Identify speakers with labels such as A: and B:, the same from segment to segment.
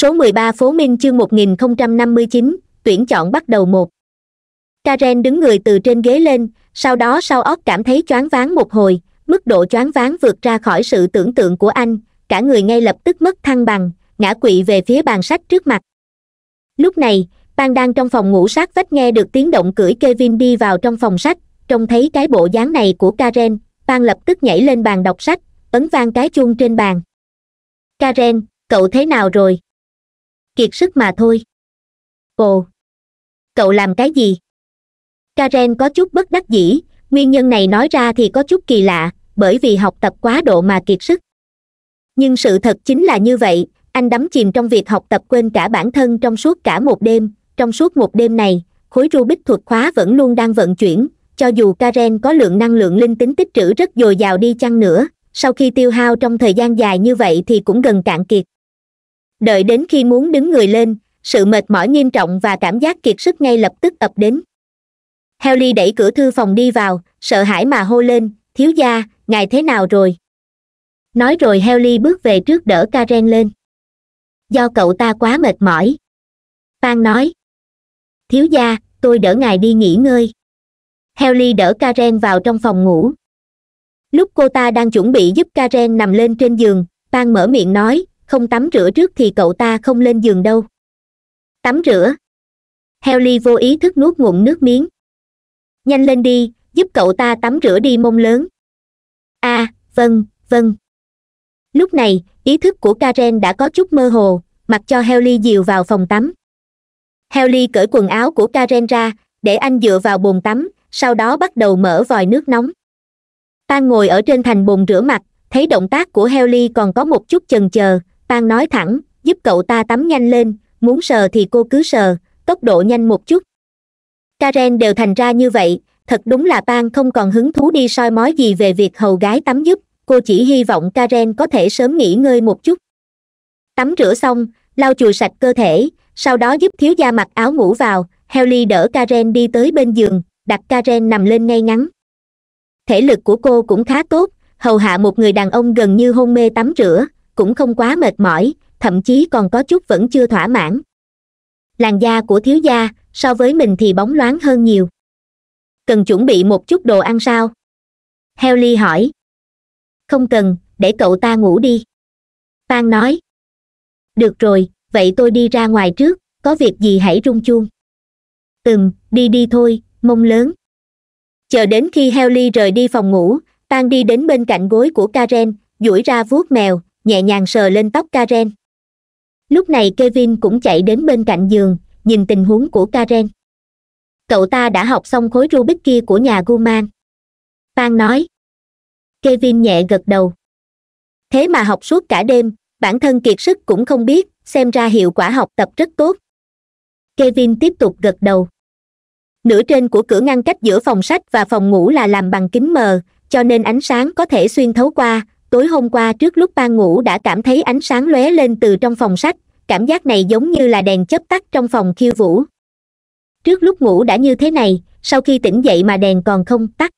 A: số 13 phố minh chương 1059, tuyển chọn bắt đầu một karen đứng người từ trên ghế lên sau đó sau óc cảm thấy choáng váng một hồi mức độ choáng váng vượt ra khỏi sự tưởng tượng của anh cả người ngay lập tức mất thăng bằng ngã quỵ về phía bàn sách trước mặt lúc này pan đang trong phòng ngủ sát vách nghe được tiếng động cưỡi kevin đi vào trong phòng sách trông thấy cái bộ dáng này của karen pan lập tức nhảy lên bàn đọc sách ấn vang cái chuông trên bàn karen cậu thế nào rồi kiệt sức mà thôi ồ cậu làm cái gì karen có chút bất đắc dĩ nguyên nhân này nói ra thì có chút kỳ lạ bởi vì học tập quá độ mà kiệt sức nhưng sự thật chính là như vậy anh đắm chìm trong việc học tập quên cả bản thân trong suốt cả một đêm trong suốt một đêm này khối rubik thuật khóa vẫn luôn đang vận chuyển cho dù karen có lượng năng lượng linh tính tích trữ rất dồi dào đi chăng nữa sau khi tiêu hao trong thời gian dài như vậy thì cũng gần cạn kiệt đợi đến khi muốn đứng người lên sự mệt mỏi nghiêm trọng và cảm giác kiệt sức ngay lập tức ập đến Haley đẩy cửa thư phòng đi vào sợ hãi mà hô lên thiếu gia ngài thế nào rồi nói rồi Haley bước về trước đỡ karen lên do cậu ta quá mệt mỏi phan nói thiếu gia tôi đỡ ngài đi nghỉ ngơi Haley đỡ karen vào trong phòng ngủ lúc cô ta đang chuẩn bị giúp karen nằm lên trên giường phan mở miệng nói không tắm rửa trước thì cậu ta không lên giường đâu tắm rửa Helly vô ý thức nuốt ngụm nước miếng nhanh lên đi giúp cậu ta tắm rửa đi mông lớn a à, vâng vâng lúc này ý thức của karen đã có chút mơ hồ mặc cho Helly dìu vào phòng tắm Helly cởi quần áo của karen ra để anh dựa vào bồn tắm sau đó bắt đầu mở vòi nước nóng ta ngồi ở trên thành bồn rửa mặt thấy động tác của Helly còn có một chút chần chờ tan nói thẳng giúp cậu ta tắm nhanh lên muốn sờ thì cô cứ sờ tốc độ nhanh một chút karen đều thành ra như vậy thật đúng là tan không còn hứng thú đi soi mói gì về việc hầu gái tắm giúp cô chỉ hy vọng karen có thể sớm nghỉ ngơi một chút tắm rửa xong lau chùi sạch cơ thể sau đó giúp thiếu gia mặc áo ngủ vào helly đỡ karen đi tới bên giường đặt karen nằm lên ngay ngắn thể lực của cô cũng khá tốt hầu hạ một người đàn ông gần như hôn mê tắm rửa cũng không quá mệt mỏi thậm chí còn có chút vẫn chưa thỏa mãn làn da của thiếu gia so với mình thì bóng loáng hơn nhiều cần chuẩn bị một chút đồ ăn sao heo ly hỏi không cần để cậu ta ngủ đi phan nói được rồi vậy tôi đi ra ngoài trước có việc gì hãy rung chuông ừm đi đi thôi mông lớn chờ đến khi heo ly rời đi phòng ngủ phan đi đến bên cạnh gối của karen duỗi ra vuốt mèo nhẹ nhàng sờ lên tóc karen lúc này kevin cũng chạy đến bên cạnh giường nhìn tình huống của karen cậu ta đã học xong khối rubik kia của nhà guman phan nói kevin nhẹ gật đầu thế mà học suốt cả đêm bản thân kiệt sức cũng không biết xem ra hiệu quả học tập rất tốt kevin tiếp tục gật đầu nửa trên của cửa ngăn cách giữa phòng sách và phòng ngủ là làm bằng kính mờ cho nên ánh sáng có thể xuyên thấu qua tối hôm qua trước lúc ban ngủ đã cảm thấy ánh sáng lóe lên từ trong phòng sách cảm giác này giống như là đèn chớp tắt trong phòng khiêu vũ trước lúc ngủ đã như thế này sau khi tỉnh dậy mà đèn còn không tắt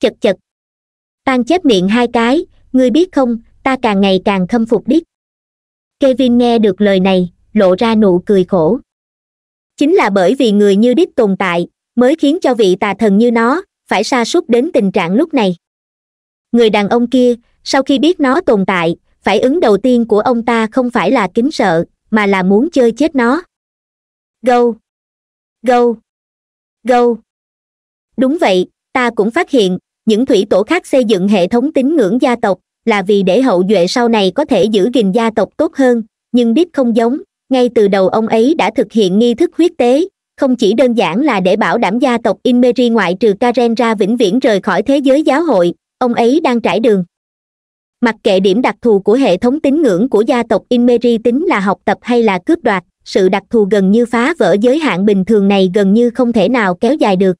A: chật chật tan chép miệng hai cái ngươi biết không ta càng ngày càng khâm phục đít kevin nghe được lời này lộ ra nụ cười khổ chính là bởi vì người như đít tồn tại mới khiến cho vị tà thần như nó phải sa sút đến tình trạng lúc này người đàn ông kia sau khi biết nó tồn tại phải ứng đầu tiên của ông ta không phải là kính sợ mà là muốn chơi chết nó gâu gâu gâu đúng vậy ta cũng phát hiện những thủy tổ khác xây dựng hệ thống tín ngưỡng gia tộc là vì để hậu duệ sau này có thể giữ gìn gia tộc tốt hơn nhưng đít không giống ngay từ đầu ông ấy đã thực hiện nghi thức huyết tế không chỉ đơn giản là để bảo đảm gia tộc inmeri ngoại trừ karen ra vĩnh viễn rời khỏi thế giới giáo hội ông ấy đang trải đường mặc kệ điểm đặc thù của hệ thống tín ngưỡng của gia tộc inmeri tính là học tập hay là cướp đoạt sự đặc thù gần như phá vỡ giới hạn bình thường này gần như không thể nào kéo dài được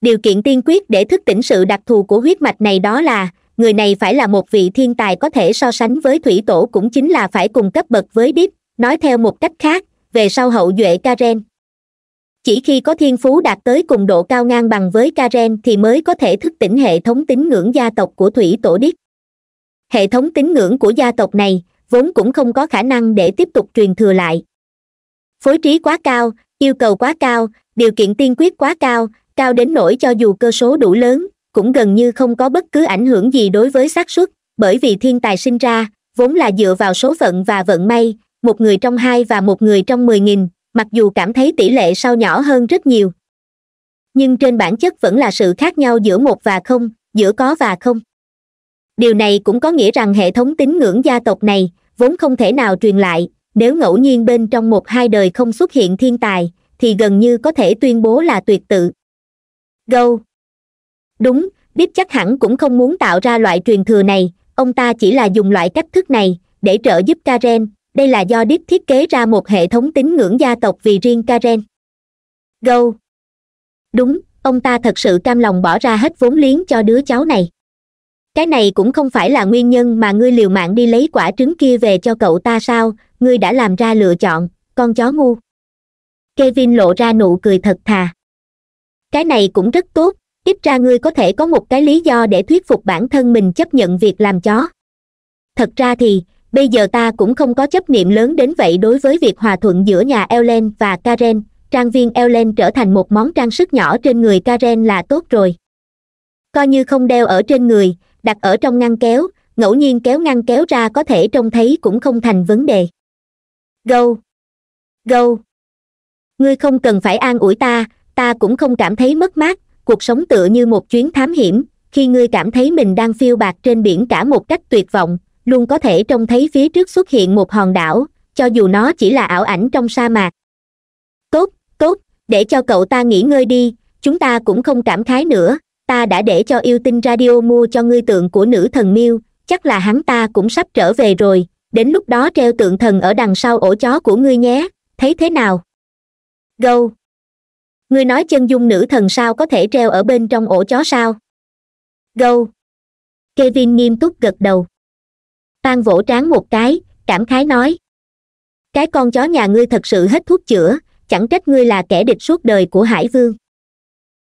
A: điều kiện tiên quyết để thức tỉnh sự đặc thù của huyết mạch này đó là người này phải là một vị thiên tài có thể so sánh với thủy tổ cũng chính là phải cùng cấp bậc với đít nói theo một cách khác về sau hậu duệ karen chỉ khi có thiên phú đạt tới cùng độ cao ngang bằng với karen thì mới có thể thức tỉnh hệ thống tín ngưỡng gia tộc của thủy tổ đít hệ thống tín ngưỡng của gia tộc này vốn cũng không có khả năng để tiếp tục truyền thừa lại phối trí quá cao yêu cầu quá cao điều kiện tiên quyết quá cao cao đến nỗi cho dù cơ số đủ lớn cũng gần như không có bất cứ ảnh hưởng gì đối với xác suất bởi vì thiên tài sinh ra vốn là dựa vào số phận và vận may một người trong hai và một người trong mười nghìn mặc dù cảm thấy tỷ lệ sau nhỏ hơn rất nhiều nhưng trên bản chất vẫn là sự khác nhau giữa một và không giữa có và không điều này cũng có nghĩa rằng hệ thống tín ngưỡng gia tộc này vốn không thể nào truyền lại nếu ngẫu nhiên bên trong một hai đời không xuất hiện thiên tài thì gần như có thể tuyên bố là tuyệt tự gâu đúng biết chắc hẳn cũng không muốn tạo ra loại truyền thừa này ông ta chỉ là dùng loại cách thức này để trợ giúp karen đây là do điếp thiết kế ra một hệ thống tín ngưỡng gia tộc vì riêng karen gâu đúng ông ta thật sự cam lòng bỏ ra hết vốn liếng cho đứa cháu này cái này cũng không phải là nguyên nhân mà ngươi liều mạng đi lấy quả trứng kia về cho cậu ta sao ngươi đã làm ra lựa chọn con chó ngu kevin lộ ra nụ cười thật thà cái này cũng rất tốt ít ra ngươi có thể có một cái lý do để thuyết phục bản thân mình chấp nhận việc làm chó thật ra thì bây giờ ta cũng không có chấp niệm lớn đến vậy đối với việc hòa thuận giữa nhà ellen và karen trang viên ellen trở thành một món trang sức nhỏ trên người karen là tốt rồi coi như không đeo ở trên người đặt ở trong ngăn kéo ngẫu nhiên kéo ngăn kéo ra có thể trông thấy cũng không thành vấn đề gâu gâu ngươi không cần phải an ủi ta ta cũng không cảm thấy mất mát cuộc sống tựa như một chuyến thám hiểm khi ngươi cảm thấy mình đang phiêu bạc trên biển cả một cách tuyệt vọng luôn có thể trông thấy phía trước xuất hiện một hòn đảo cho dù nó chỉ là ảo ảnh trong sa mạc tốt tốt để cho cậu ta nghỉ ngơi đi chúng ta cũng không cảm khái nữa ta đã để cho yêu tinh radio mua cho ngươi tượng của nữ thần miêu chắc là hắn ta cũng sắp trở về rồi đến lúc đó treo tượng thần ở đằng sau ổ chó của ngươi nhé thấy thế nào gâu ngươi nói chân dung nữ thần sao có thể treo ở bên trong ổ chó sao gâu kevin nghiêm túc gật đầu tan vỗ trán một cái cảm khái nói cái con chó nhà ngươi thật sự hết thuốc chữa chẳng trách ngươi là kẻ địch suốt đời của hải vương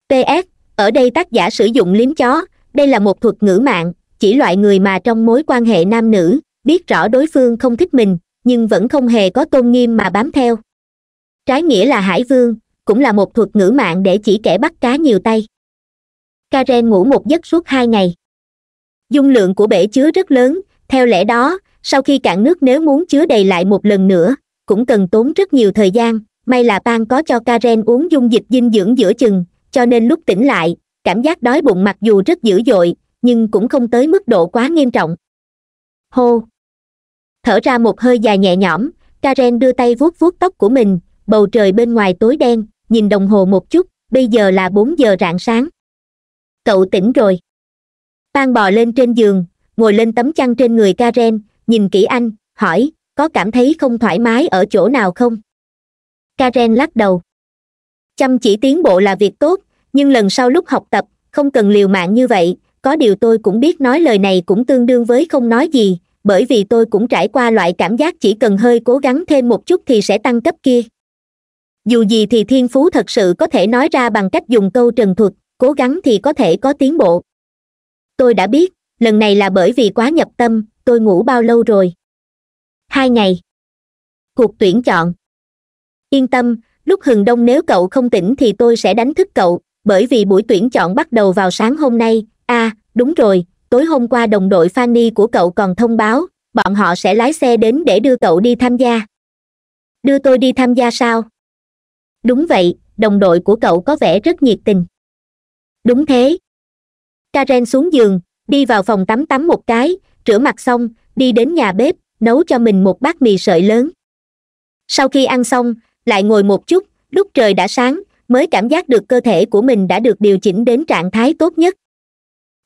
A: ps ở đây tác giả sử dụng liếm chó đây là một thuật ngữ mạng chỉ loại người mà trong mối quan hệ nam nữ biết rõ đối phương không thích mình nhưng vẫn không hề có tôn nghiêm mà bám theo trái nghĩa là hải vương cũng là một thuật ngữ mạng để chỉ kẻ bắt cá nhiều tay karen ngủ một giấc suốt hai ngày dung lượng của bể chứa rất lớn theo lẽ đó sau khi cạn nước nếu muốn chứa đầy lại một lần nữa cũng cần tốn rất nhiều thời gian may là pan có cho karen uống dung dịch dinh dưỡng giữa chừng cho nên lúc tỉnh lại cảm giác đói bụng mặc dù rất dữ dội nhưng cũng không tới mức độ quá nghiêm trọng hô thở ra một hơi dài nhẹ nhõm karen đưa tay vuốt vuốt tóc của mình bầu trời bên ngoài tối đen nhìn đồng hồ một chút bây giờ là bốn giờ rạng sáng cậu tỉnh rồi Pan bò lên trên giường ngồi lên tấm chăn trên người karen nhìn kỹ anh hỏi có cảm thấy không thoải mái ở chỗ nào không karen lắc đầu chăm chỉ tiến bộ là việc tốt nhưng lần sau lúc học tập không cần liều mạng như vậy có điều tôi cũng biết nói lời này cũng tương đương với không nói gì bởi vì tôi cũng trải qua loại cảm giác chỉ cần hơi cố gắng thêm một chút thì sẽ tăng cấp kia dù gì thì thiên phú thật sự có thể nói ra bằng cách dùng câu trần thuật cố gắng thì có thể có tiến bộ tôi đã biết lần này là bởi vì quá nhập tâm tôi ngủ bao lâu rồi hai ngày cuộc tuyển chọn yên tâm lúc hừng đông nếu cậu không tỉnh thì tôi sẽ đánh thức cậu bởi vì buổi tuyển chọn bắt đầu vào sáng hôm nay a à, đúng rồi tối hôm qua đồng đội fanny của cậu còn thông báo bọn họ sẽ lái xe đến để đưa cậu đi tham gia đưa tôi đi tham gia sao đúng vậy đồng đội của cậu có vẻ rất nhiệt tình đúng thế karen xuống giường đi vào phòng tắm tắm một cái rửa mặt xong đi đến nhà bếp nấu cho mình một bát mì sợi lớn sau khi ăn xong lại ngồi một chút lúc trời đã sáng mới cảm giác được cơ thể của mình đã được điều chỉnh đến trạng thái tốt nhất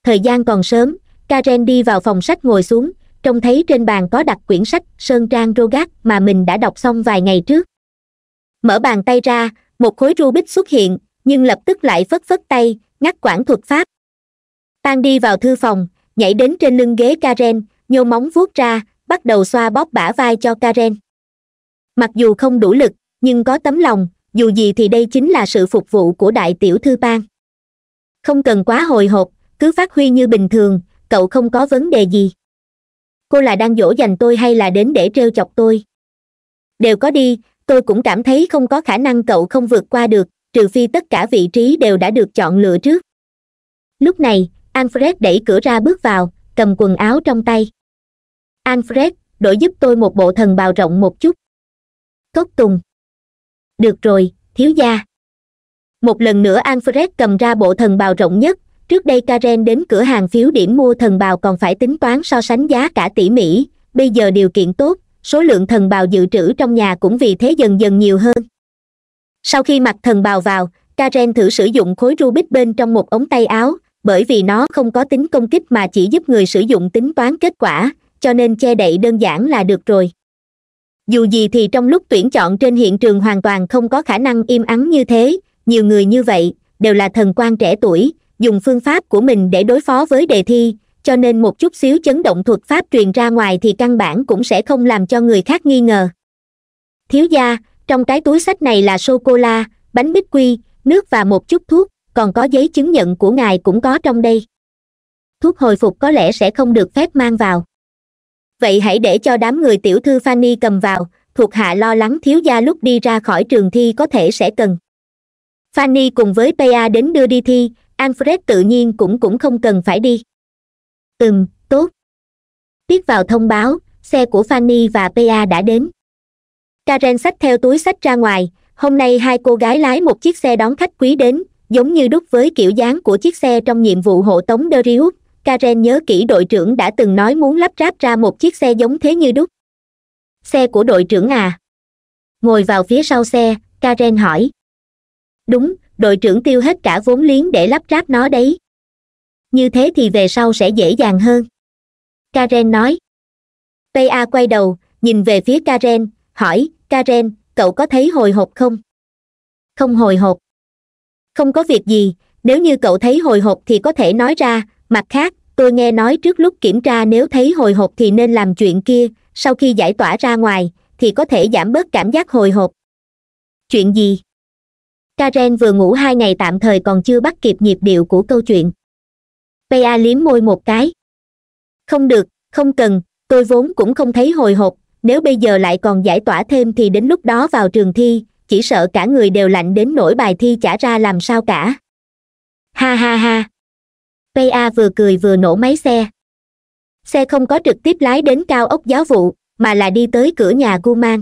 A: thời gian còn sớm karen đi vào phòng sách ngồi xuống trông thấy trên bàn có đặt quyển sách sơn trang rogat mà mình đã đọc xong vài ngày trước mở bàn tay ra một khối rubik xuất hiện nhưng lập tức lại phất phất tay ngắt quãng thuật pháp tan đi vào thư phòng nhảy đến trên lưng ghế karen nhô móng vuốt ra bắt đầu xoa bóp bả vai cho karen mặc dù không đủ lực nhưng có tấm lòng dù gì thì đây chính là sự phục vụ của đại tiểu thư bang không cần quá hồi hộp cứ phát huy như bình thường cậu không có vấn đề gì cô là đang dỗ dành tôi hay là đến để t chọc tôi đều có đi tôi cũng cảm thấy không có khả năng cậu không vượt qua được trừ phi tất cả vị trí đều đã được chọn lựa trước lúc này alfred đẩy cửa ra bước vào cầm quần áo trong tay alfred đổi giúp tôi một bộ thần bào rộng một chút cốc tùng được rồi thiếu gia một lần nữa alfred cầm ra bộ thần bào rộng nhất trước đây karen đến cửa hàng phiếu điểm mua thần bào còn phải tính toán so sánh giá cả tỉ mỉ bây giờ điều kiện tốt số lượng thần bào dự trữ trong nhà cũng vì thế dần dần nhiều hơn sau khi mặc thần bào vào karen thử sử dụng khối rubik bên trong một ống tay áo bởi vì nó không có tính công kích mà chỉ giúp người sử dụng tính toán kết quả cho nên che đậy đơn giản là được rồi dù gì thì trong lúc tuyển chọn trên hiện trường hoàn toàn không có khả năng im ắng như thế nhiều người như vậy đều là thần quan trẻ tuổi dùng phương pháp của mình để đối phó với đề thi cho nên một chút xíu chấn động thuật pháp truyền ra ngoài thì căn bản cũng sẽ không làm cho người khác nghi ngờ thiếu gia trong cái túi sách này là sô cô la bánh bích quy nước và một chút thuốc còn có giấy chứng nhận của ngài cũng có trong đây thuốc hồi phục có lẽ sẽ không được phép mang vào vậy hãy để cho đám người tiểu thư fanny cầm vào thuộc hạ lo lắng thiếu gia lúc đi ra khỏi trường thi có thể sẽ cần fanny cùng với pa đến đưa đi thi alfred tự nhiên cũng cũng không cần phải đi ừm tốt tiếp vào thông báo xe của fanny và pa đã đến karen xách theo túi sách ra ngoài hôm nay hai cô gái lái một chiếc xe đón khách quý đến giống như đúc với kiểu dáng của chiếc xe trong nhiệm vụ hộ tống derius karen nhớ kỹ đội trưởng đã từng nói muốn lắp ráp ra một chiếc xe giống thế như đúc xe của đội trưởng à ngồi vào phía sau xe karen hỏi đúng đội trưởng tiêu hết cả vốn liếng để lắp ráp nó đấy như thế thì về sau sẽ dễ dàng hơn karen nói pa quay đầu nhìn về phía karen hỏi karen cậu có thấy hồi hộp không không hồi hộp không có việc gì nếu như cậu thấy hồi hộp thì có thể nói ra mặt khác tôi nghe nói trước lúc kiểm tra nếu thấy hồi hộp thì nên làm chuyện kia sau khi giải tỏa ra ngoài thì có thể giảm bớt cảm giác hồi hộp chuyện gì karen vừa ngủ hai ngày tạm thời còn chưa bắt kịp nhịp điệu của câu chuyện pa liếm môi một cái không được không cần tôi vốn cũng không thấy hồi hộp nếu bây giờ lại còn giải tỏa thêm thì đến lúc đó vào trường thi chỉ sợ cả người đều lạnh đến nỗi bài thi chả ra làm sao cả ha ha ha pa vừa cười vừa nổ máy xe xe không có trực tiếp lái đến cao ốc giáo vụ mà là đi tới cửa nhà guman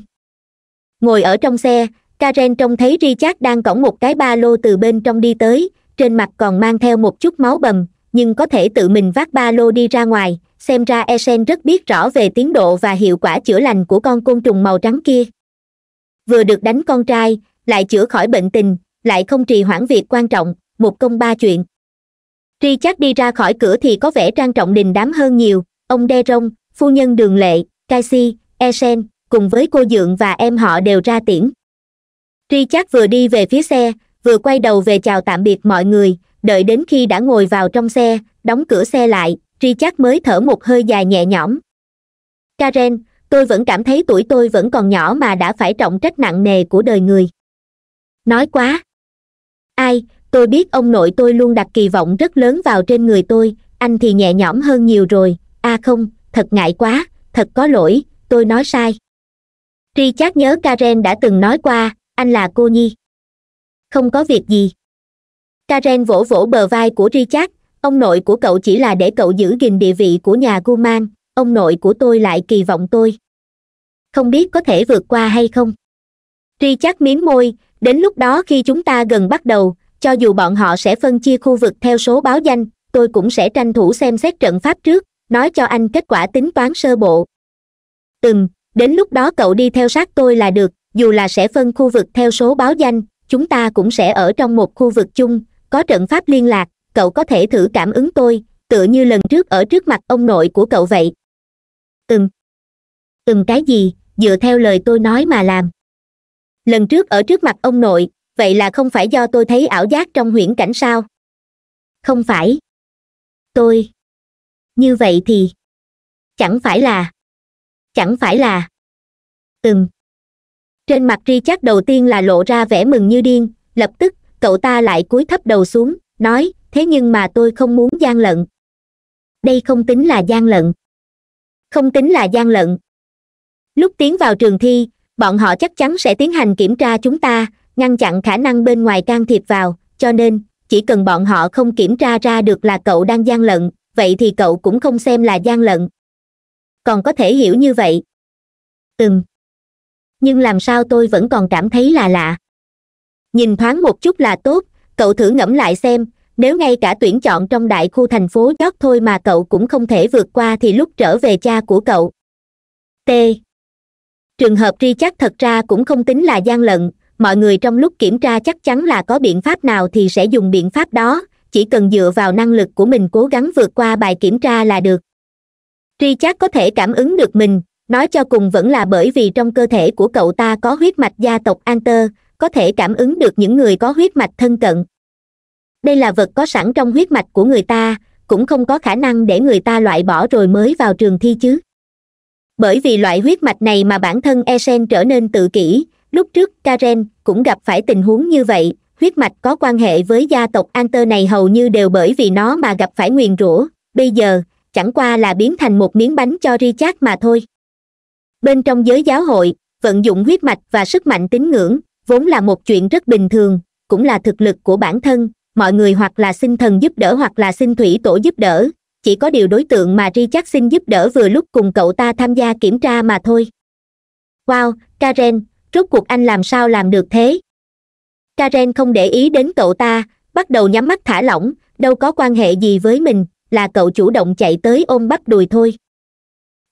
A: ngồi ở trong xe karen trông thấy richard đang cõng một cái ba lô từ bên trong đi tới trên mặt còn mang theo một chút máu bầm nhưng có thể tự mình vác ba lô đi ra ngoài xem ra Essen rất biết rõ về tiến độ và hiệu quả chữa lành của con côn trùng màu trắng kia vừa được đánh con trai lại chữa khỏi bệnh tình lại không trì hoãn việc quan trọng một công ba chuyện ri chắc đi ra khỏi cửa thì có vẻ trang trọng đình đám hơn nhiều ông đe rong phu nhân đường lệ kaisi esen cùng với cô dượng và em họ đều ra tiễn ri chắc vừa đi về phía xe vừa quay đầu về chào tạm biệt mọi người đợi đến khi đã ngồi vào trong xe đóng cửa xe lại Tri chắc mới thở một hơi dài nhẹ nhõm karen tôi vẫn cảm thấy tuổi tôi vẫn còn nhỏ mà đã phải trọng trách nặng nề của đời người nói quá ai tôi biết ông nội tôi luôn đặt kỳ vọng rất lớn vào trên người tôi anh thì nhẹ nhõm hơn nhiều rồi a à không thật ngại quá thật có lỗi tôi nói sai richard nhớ karen đã từng nói qua anh là cô nhi không có việc gì karen vỗ vỗ bờ vai của richard ông nội của cậu chỉ là để cậu giữ gìn địa vị của nhà guman ông nội của tôi lại kỳ vọng tôi không biết có thể vượt qua hay không richard miếng môi đến lúc đó khi chúng ta gần bắt đầu cho dù bọn họ sẽ phân chia khu vực theo số báo danh tôi cũng sẽ tranh thủ xem xét trận pháp trước nói cho anh kết quả tính toán sơ bộ từng đến lúc đó cậu đi theo sát tôi là được dù là sẽ phân khu vực theo số báo danh chúng ta cũng sẽ ở trong một khu vực chung có trận pháp liên lạc cậu có thể thử cảm ứng tôi tựa như lần trước ở trước mặt ông nội của cậu vậy từng từng cái gì dựa theo lời tôi nói mà làm lần trước ở trước mặt ông nội vậy là không phải do tôi thấy ảo giác trong huyễn cảnh sao không phải tôi như vậy thì chẳng phải là chẳng phải là ừm trên mặt ri chắc đầu tiên là lộ ra vẻ mừng như điên lập tức cậu ta lại cúi thấp đầu xuống nói thế nhưng mà tôi không muốn gian lận đây không tính là gian lận không tính là gian lận lúc tiến vào trường thi bọn họ chắc chắn sẽ tiến hành kiểm tra chúng ta ngăn chặn khả năng bên ngoài can thiệp vào cho nên chỉ cần bọn họ không kiểm tra ra được là cậu đang gian lận vậy thì cậu cũng không xem là gian lận còn có thể hiểu như vậy ừm nhưng làm sao tôi vẫn còn cảm thấy là lạ nhìn thoáng một chút là tốt cậu thử ngẫm lại xem nếu ngay cả tuyển chọn trong đại khu thành phố chót thôi mà cậu cũng không thể vượt qua thì lúc trở về cha của cậu t trường hợp ri chắc thật ra cũng không tính là gian lận mọi người trong lúc kiểm tra chắc chắn là có biện pháp nào thì sẽ dùng biện pháp đó chỉ cần dựa vào năng lực của mình cố gắng vượt qua bài kiểm tra là được tri chắc có thể cảm ứng được mình nói cho cùng vẫn là bởi vì trong cơ thể của cậu ta có huyết mạch gia tộc Anter có thể cảm ứng được những người có huyết mạch thân cận đây là vật có sẵn trong huyết mạch của người ta cũng không có khả năng để người ta loại bỏ rồi mới vào trường thi chứ bởi vì loại huyết mạch này mà bản thân e trở nên tự kỷ Lúc trước Karen cũng gặp phải tình huống như vậy, huyết mạch có quan hệ với gia tộc Anter này hầu như đều bởi vì nó mà gặp phải nguyền rủa, bây giờ, chẳng qua là biến thành một miếng bánh cho Richard mà thôi. Bên trong giới giáo hội, vận dụng huyết mạch và sức mạnh tín ngưỡng, vốn là một chuyện rất bình thường, cũng là thực lực của bản thân, mọi người hoặc là xin thần giúp đỡ hoặc là xin thủy tổ giúp đỡ, chỉ có điều đối tượng mà Richard xin giúp đỡ vừa lúc cùng cậu ta tham gia kiểm tra mà thôi. Wow, Karen, rốt cuộc anh làm sao làm được thế karen không để ý đến cậu ta bắt đầu nhắm mắt thả lỏng đâu có quan hệ gì với mình là cậu chủ động chạy tới ôm bắt đùi thôi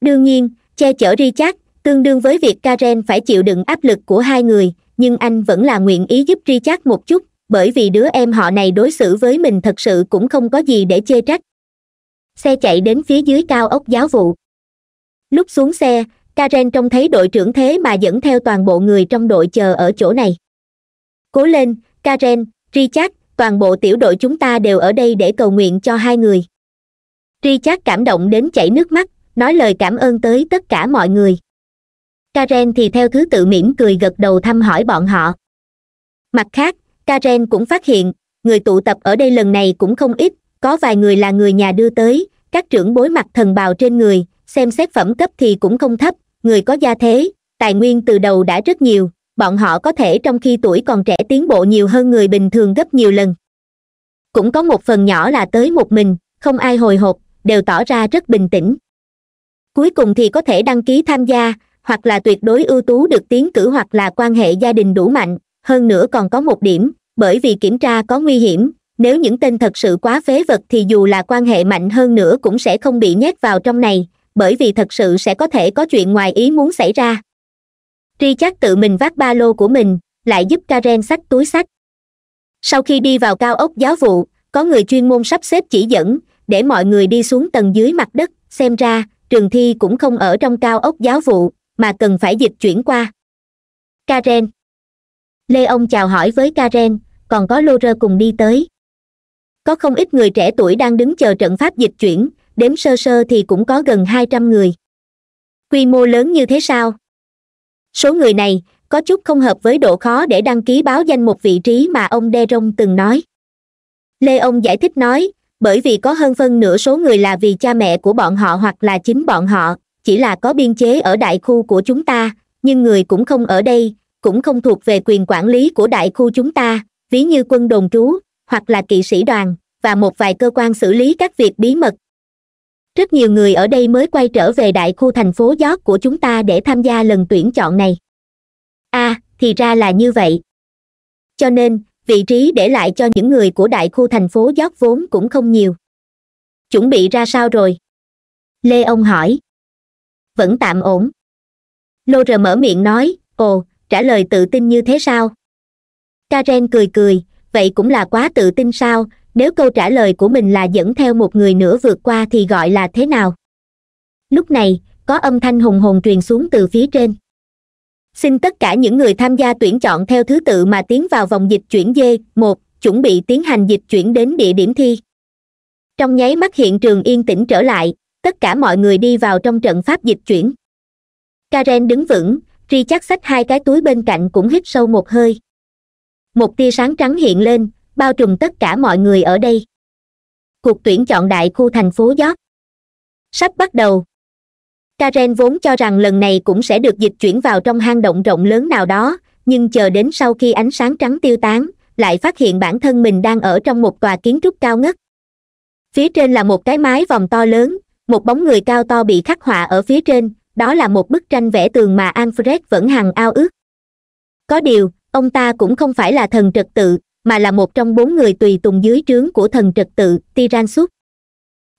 A: đương nhiên che chở richard tương đương với việc karen phải chịu đựng áp lực của hai người nhưng anh vẫn là nguyện ý giúp richard một chút bởi vì đứa em họ này đối xử với mình thật sự cũng không có gì để chê trách xe chạy đến phía dưới cao ốc giáo vụ lúc xuống xe karen trông thấy đội trưởng thế mà dẫn theo toàn bộ người trong đội chờ ở chỗ này cố lên karen richard toàn bộ tiểu đội chúng ta đều ở đây để cầu nguyện cho hai người richard cảm động đến chảy nước mắt nói lời cảm ơn tới tất cả mọi người karen thì theo thứ tự mỉm cười gật đầu thăm hỏi bọn họ mặt khác karen cũng phát hiện người tụ tập ở đây lần này cũng không ít có vài người là người nhà đưa tới các trưởng bối mặt thần bào trên người xem xét phẩm cấp thì cũng không thấp người có gia thế tài nguyên từ đầu đã rất nhiều bọn họ có thể trong khi tuổi còn trẻ tiến bộ nhiều hơn người bình thường gấp nhiều lần cũng có một phần nhỏ là tới một mình không ai hồi hộp đều tỏ ra rất bình tĩnh cuối cùng thì có thể đăng ký tham gia hoặc là tuyệt đối ưu tú được tiến cử hoặc là quan hệ gia đình đủ mạnh hơn nữa còn có một điểm bởi vì kiểm tra có nguy hiểm nếu những tên thật sự quá phế vật thì dù là quan hệ mạnh hơn nữa cũng sẽ không bị nhét vào trong này bởi vì thật sự sẽ có thể có chuyện ngoài ý muốn xảy ra Richard tự mình vác ba lô của mình lại giúp karen xách túi sách sau khi đi vào cao ốc giáo vụ có người chuyên môn sắp xếp chỉ dẫn để mọi người đi xuống tầng dưới mặt đất xem ra trường thi cũng không ở trong cao ốc giáo vụ mà cần phải dịch chuyển qua karen lê ông chào hỏi với karen còn có lô rơ cùng đi tới có không ít người trẻ tuổi đang đứng chờ trận pháp dịch chuyển đếm sơ sơ thì cũng có gần hai trăm người quy mô lớn như thế sao số người này có chút không hợp với độ khó để đăng ký báo danh một vị trí mà ông De rông từng nói lê ông giải thích nói bởi vì có hơn phân nửa số người là vì cha mẹ của bọn họ hoặc là chính bọn họ chỉ là có biên chế ở đại khu của chúng ta nhưng người cũng không ở đây cũng không thuộc về quyền quản lý của đại khu chúng ta ví như quân đồn trú hoặc là kỵ sĩ đoàn và một vài cơ quan xử lý các việc bí mật rất nhiều người ở đây mới quay trở về đại khu thành phố york của chúng ta để tham gia lần tuyển chọn này a à, thì ra là như vậy cho nên vị trí để lại cho những người của đại khu thành phố york vốn cũng không nhiều chuẩn bị ra sao rồi lê ông hỏi vẫn tạm ổn lô rờ mở miệng nói ồ trả lời tự tin như thế sao karen cười cười vậy cũng là quá tự tin sao nếu câu trả lời của mình là dẫn theo một người nữa vượt qua thì gọi là thế nào lúc này có âm thanh hùng hồn truyền xuống từ phía trên xin tất cả những người tham gia tuyển chọn theo thứ tự mà tiến vào vòng dịch chuyển d một chuẩn bị tiến hành dịch chuyển đến địa điểm thi trong nháy mắt hiện trường yên tĩnh trở lại tất cả mọi người đi vào trong trận pháp dịch chuyển karen đứng vững ri chắc xách hai cái túi bên cạnh cũng hít sâu một hơi một tia sáng trắng hiện lên bao trùm tất cả mọi người ở đây cuộc tuyển chọn đại khu thành phố york sắp bắt đầu karen vốn cho rằng lần này cũng sẽ được dịch chuyển vào trong hang động rộng lớn nào đó nhưng chờ đến sau khi ánh sáng trắng tiêu tán lại phát hiện bản thân mình đang ở trong một tòa kiến trúc cao ngất phía trên là một cái mái vòng to lớn một bóng người cao to bị khắc họa ở phía trên đó là một bức tranh vẽ tường mà alfred vẫn hằng ao ước có điều ông ta cũng không phải là thần trật tự mà là một trong bốn người tùy tùng dưới trướng của thần trật tự tiran súc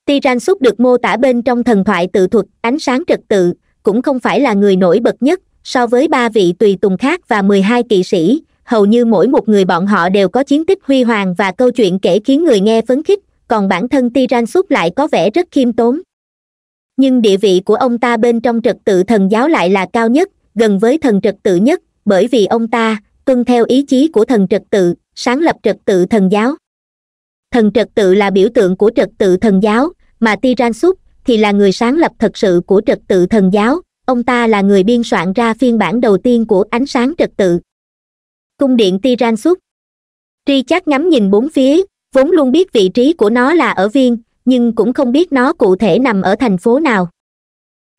A: tiran súc được mô tả bên trong thần thoại tự thuật ánh sáng trật tự cũng không phải là người nổi bật nhất so với ba vị tùy tùng khác và mười hai kỵ sĩ hầu như mỗi một người bọn họ đều có chiến tích huy hoàng và câu chuyện kể khiến người nghe phấn khích còn bản thân tiran súc lại có vẻ rất khiêm tốn nhưng địa vị của ông ta bên trong trật tự thần giáo lại là cao nhất gần với thần trật tự nhất bởi vì ông ta tuân theo ý chí của thần trật tự sáng lập trật tự thần giáo thần trật tự là biểu tượng của trật tự thần giáo mà tiran thì là người sáng lập thật sự của trật tự thần giáo ông ta là người biên soạn ra phiên bản đầu tiên của ánh sáng trật tự cung điện tiran tri chắc ngắm nhìn bốn phía vốn luôn biết vị trí của nó là ở viên nhưng cũng không biết nó cụ thể nằm ở thành phố nào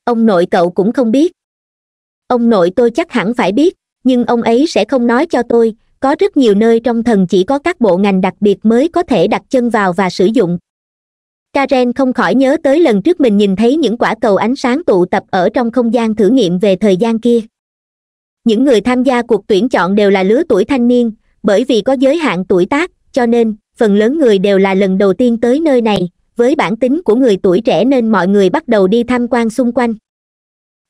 A: ông nội cậu cũng không biết ông nội tôi chắc hẳn phải biết nhưng ông ấy sẽ không nói cho tôi có rất nhiều nơi trong thần chỉ có các bộ ngành đặc biệt mới có thể đặt chân vào và sử dụng karen không khỏi nhớ tới lần trước mình nhìn thấy những quả cầu ánh sáng tụ tập ở trong không gian thử nghiệm về thời gian kia những người tham gia cuộc tuyển chọn đều là lứa tuổi thanh niên bởi vì có giới hạn tuổi tác cho nên phần lớn người đều là lần đầu tiên tới nơi này với bản tính của người tuổi trẻ nên mọi người bắt đầu đi tham quan xung quanh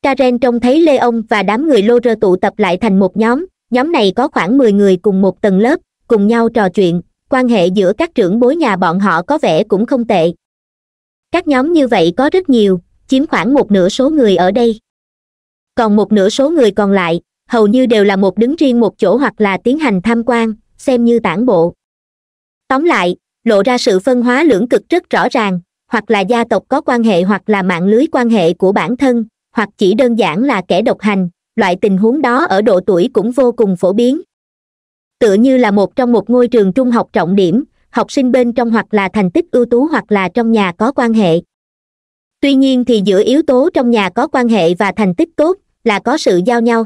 A: karen trông thấy leon và đám người lô rơ tụ tập lại thành một nhóm nhóm này có khoảng mười người cùng một tầng lớp cùng nhau trò chuyện quan hệ giữa các trưởng bối nhà bọn họ có vẻ cũng không tệ các nhóm như vậy có rất nhiều chiếm khoảng một nửa số người ở đây còn một nửa số người còn lại hầu như đều là một đứng riêng một chỗ hoặc là tiến hành tham quan xem như tản bộ tóm lại lộ ra sự phân hóa lưỡng cực rất rõ ràng hoặc là gia tộc có quan hệ hoặc là mạng lưới quan hệ của bản thân hoặc chỉ đơn giản là kẻ độc hành loại tình huống đó ở độ tuổi cũng vô cùng phổ biến tựa như là một trong một ngôi trường trung học trọng điểm học sinh bên trong hoặc là thành tích ưu tú hoặc là trong nhà có quan hệ tuy nhiên thì giữa yếu tố trong nhà có quan hệ và thành tích tốt là có sự giao nhau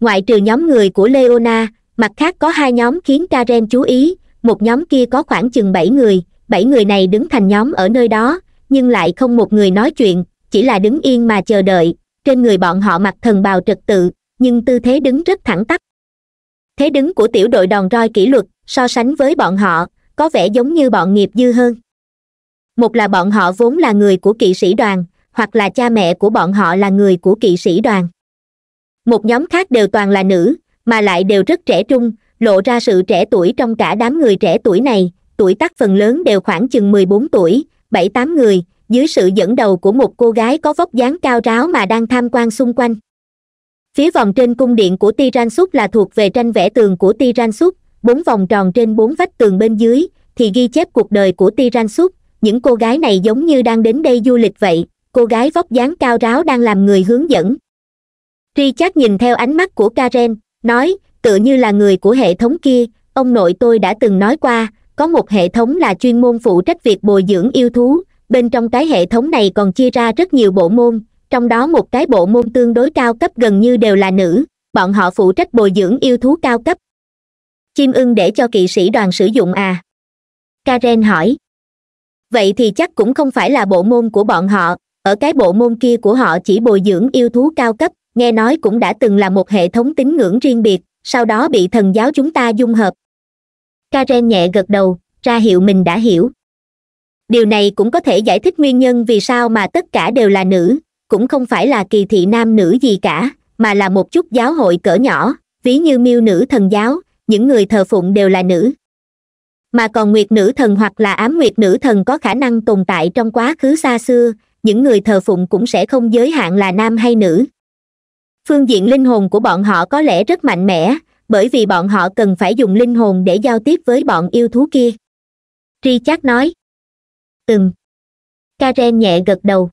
A: ngoại trừ nhóm người của leona mặt khác có hai nhóm khiến karen chú ý một nhóm kia có khoảng chừng bảy người bảy người này đứng thành nhóm ở nơi đó nhưng lại không một người nói chuyện chỉ là đứng yên mà chờ đợi trên người bọn họ mặc thần bào trật tự nhưng tư thế đứng rất thẳng tắp thế đứng của tiểu đội đòn roi kỷ luật so sánh với bọn họ có vẻ giống như bọn nghiệp dư hơn một là bọn họ vốn là người của kỵ sĩ đoàn hoặc là cha mẹ của bọn họ là người của kỵ sĩ đoàn một nhóm khác đều toàn là nữ mà lại đều rất trẻ trung lộ ra sự trẻ tuổi trong cả đám người trẻ tuổi này tuổi tác phần lớn đều khoảng chừng mười bốn tuổi bảy tám người dưới sự dẫn đầu của một cô gái có vóc dáng cao ráo mà đang tham quan xung quanh phía vòng trên cung điện của tiran súc là thuộc về tranh vẽ tường của tiran súc bốn vòng tròn trên bốn vách tường bên dưới thì ghi chép cuộc đời của tiran súc những cô gái này giống như đang đến đây du lịch vậy cô gái vóc dáng cao ráo đang làm người hướng dẫn richard nhìn theo ánh mắt của karen nói tựa như là người của hệ thống kia ông nội tôi đã từng nói qua có một hệ thống là chuyên môn phụ trách việc bồi dưỡng yêu thú bên trong cái hệ thống này còn chia ra rất nhiều bộ môn trong đó một cái bộ môn tương đối cao cấp gần như đều là nữ bọn họ phụ trách bồi dưỡng yêu thú cao cấp chim ưng để cho kỵ sĩ đoàn sử dụng à karen hỏi vậy thì chắc cũng không phải là bộ môn của bọn họ ở cái bộ môn kia của họ chỉ bồi dưỡng yêu thú cao cấp nghe nói cũng đã từng là một hệ thống tín ngưỡng riêng biệt sau đó bị thần giáo chúng ta dung hợp karen nhẹ gật đầu ra hiệu mình đã hiểu điều này cũng có thể giải thích nguyên nhân vì sao mà tất cả đều là nữ cũng không phải là kỳ thị nam nữ gì cả mà là một chút giáo hội cỡ nhỏ ví như miêu nữ thần giáo những người thờ phụng đều là nữ mà còn nguyệt nữ thần hoặc là ám nguyệt nữ thần có khả năng tồn tại trong quá khứ xa xưa những người thờ phụng cũng sẽ không giới hạn là nam hay nữ phương diện linh hồn của bọn họ có lẽ rất mạnh mẽ bởi vì bọn họ cần phải dùng linh hồn để giao tiếp với bọn yêu thú kia tri chắc nói ừm karen nhẹ gật đầu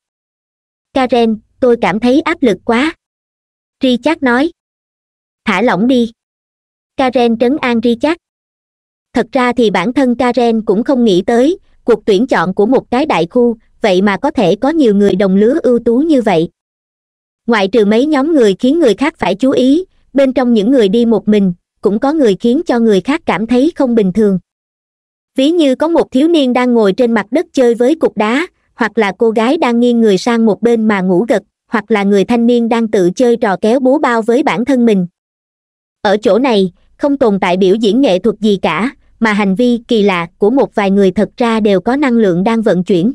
A: karen tôi cảm thấy áp lực quá richard nói thả lỏng đi karen trấn an richard thật ra thì bản thân karen cũng không nghĩ tới cuộc tuyển chọn của một cái đại khu vậy mà có thể có nhiều người đồng lứa ưu tú như vậy ngoại trừ mấy nhóm người khiến người khác phải chú ý bên trong những người đi một mình cũng có người khiến cho người khác cảm thấy không bình thường ví như có một thiếu niên đang ngồi trên mặt đất chơi với cục đá hoặc là cô gái đang nghiêng người sang một bên mà ngủ gật hoặc là người thanh niên đang tự chơi trò kéo bố bao với bản thân mình ở chỗ này không tồn tại biểu diễn nghệ thuật gì cả mà hành vi kỳ lạ của một vài người thật ra đều có năng lượng đang vận chuyển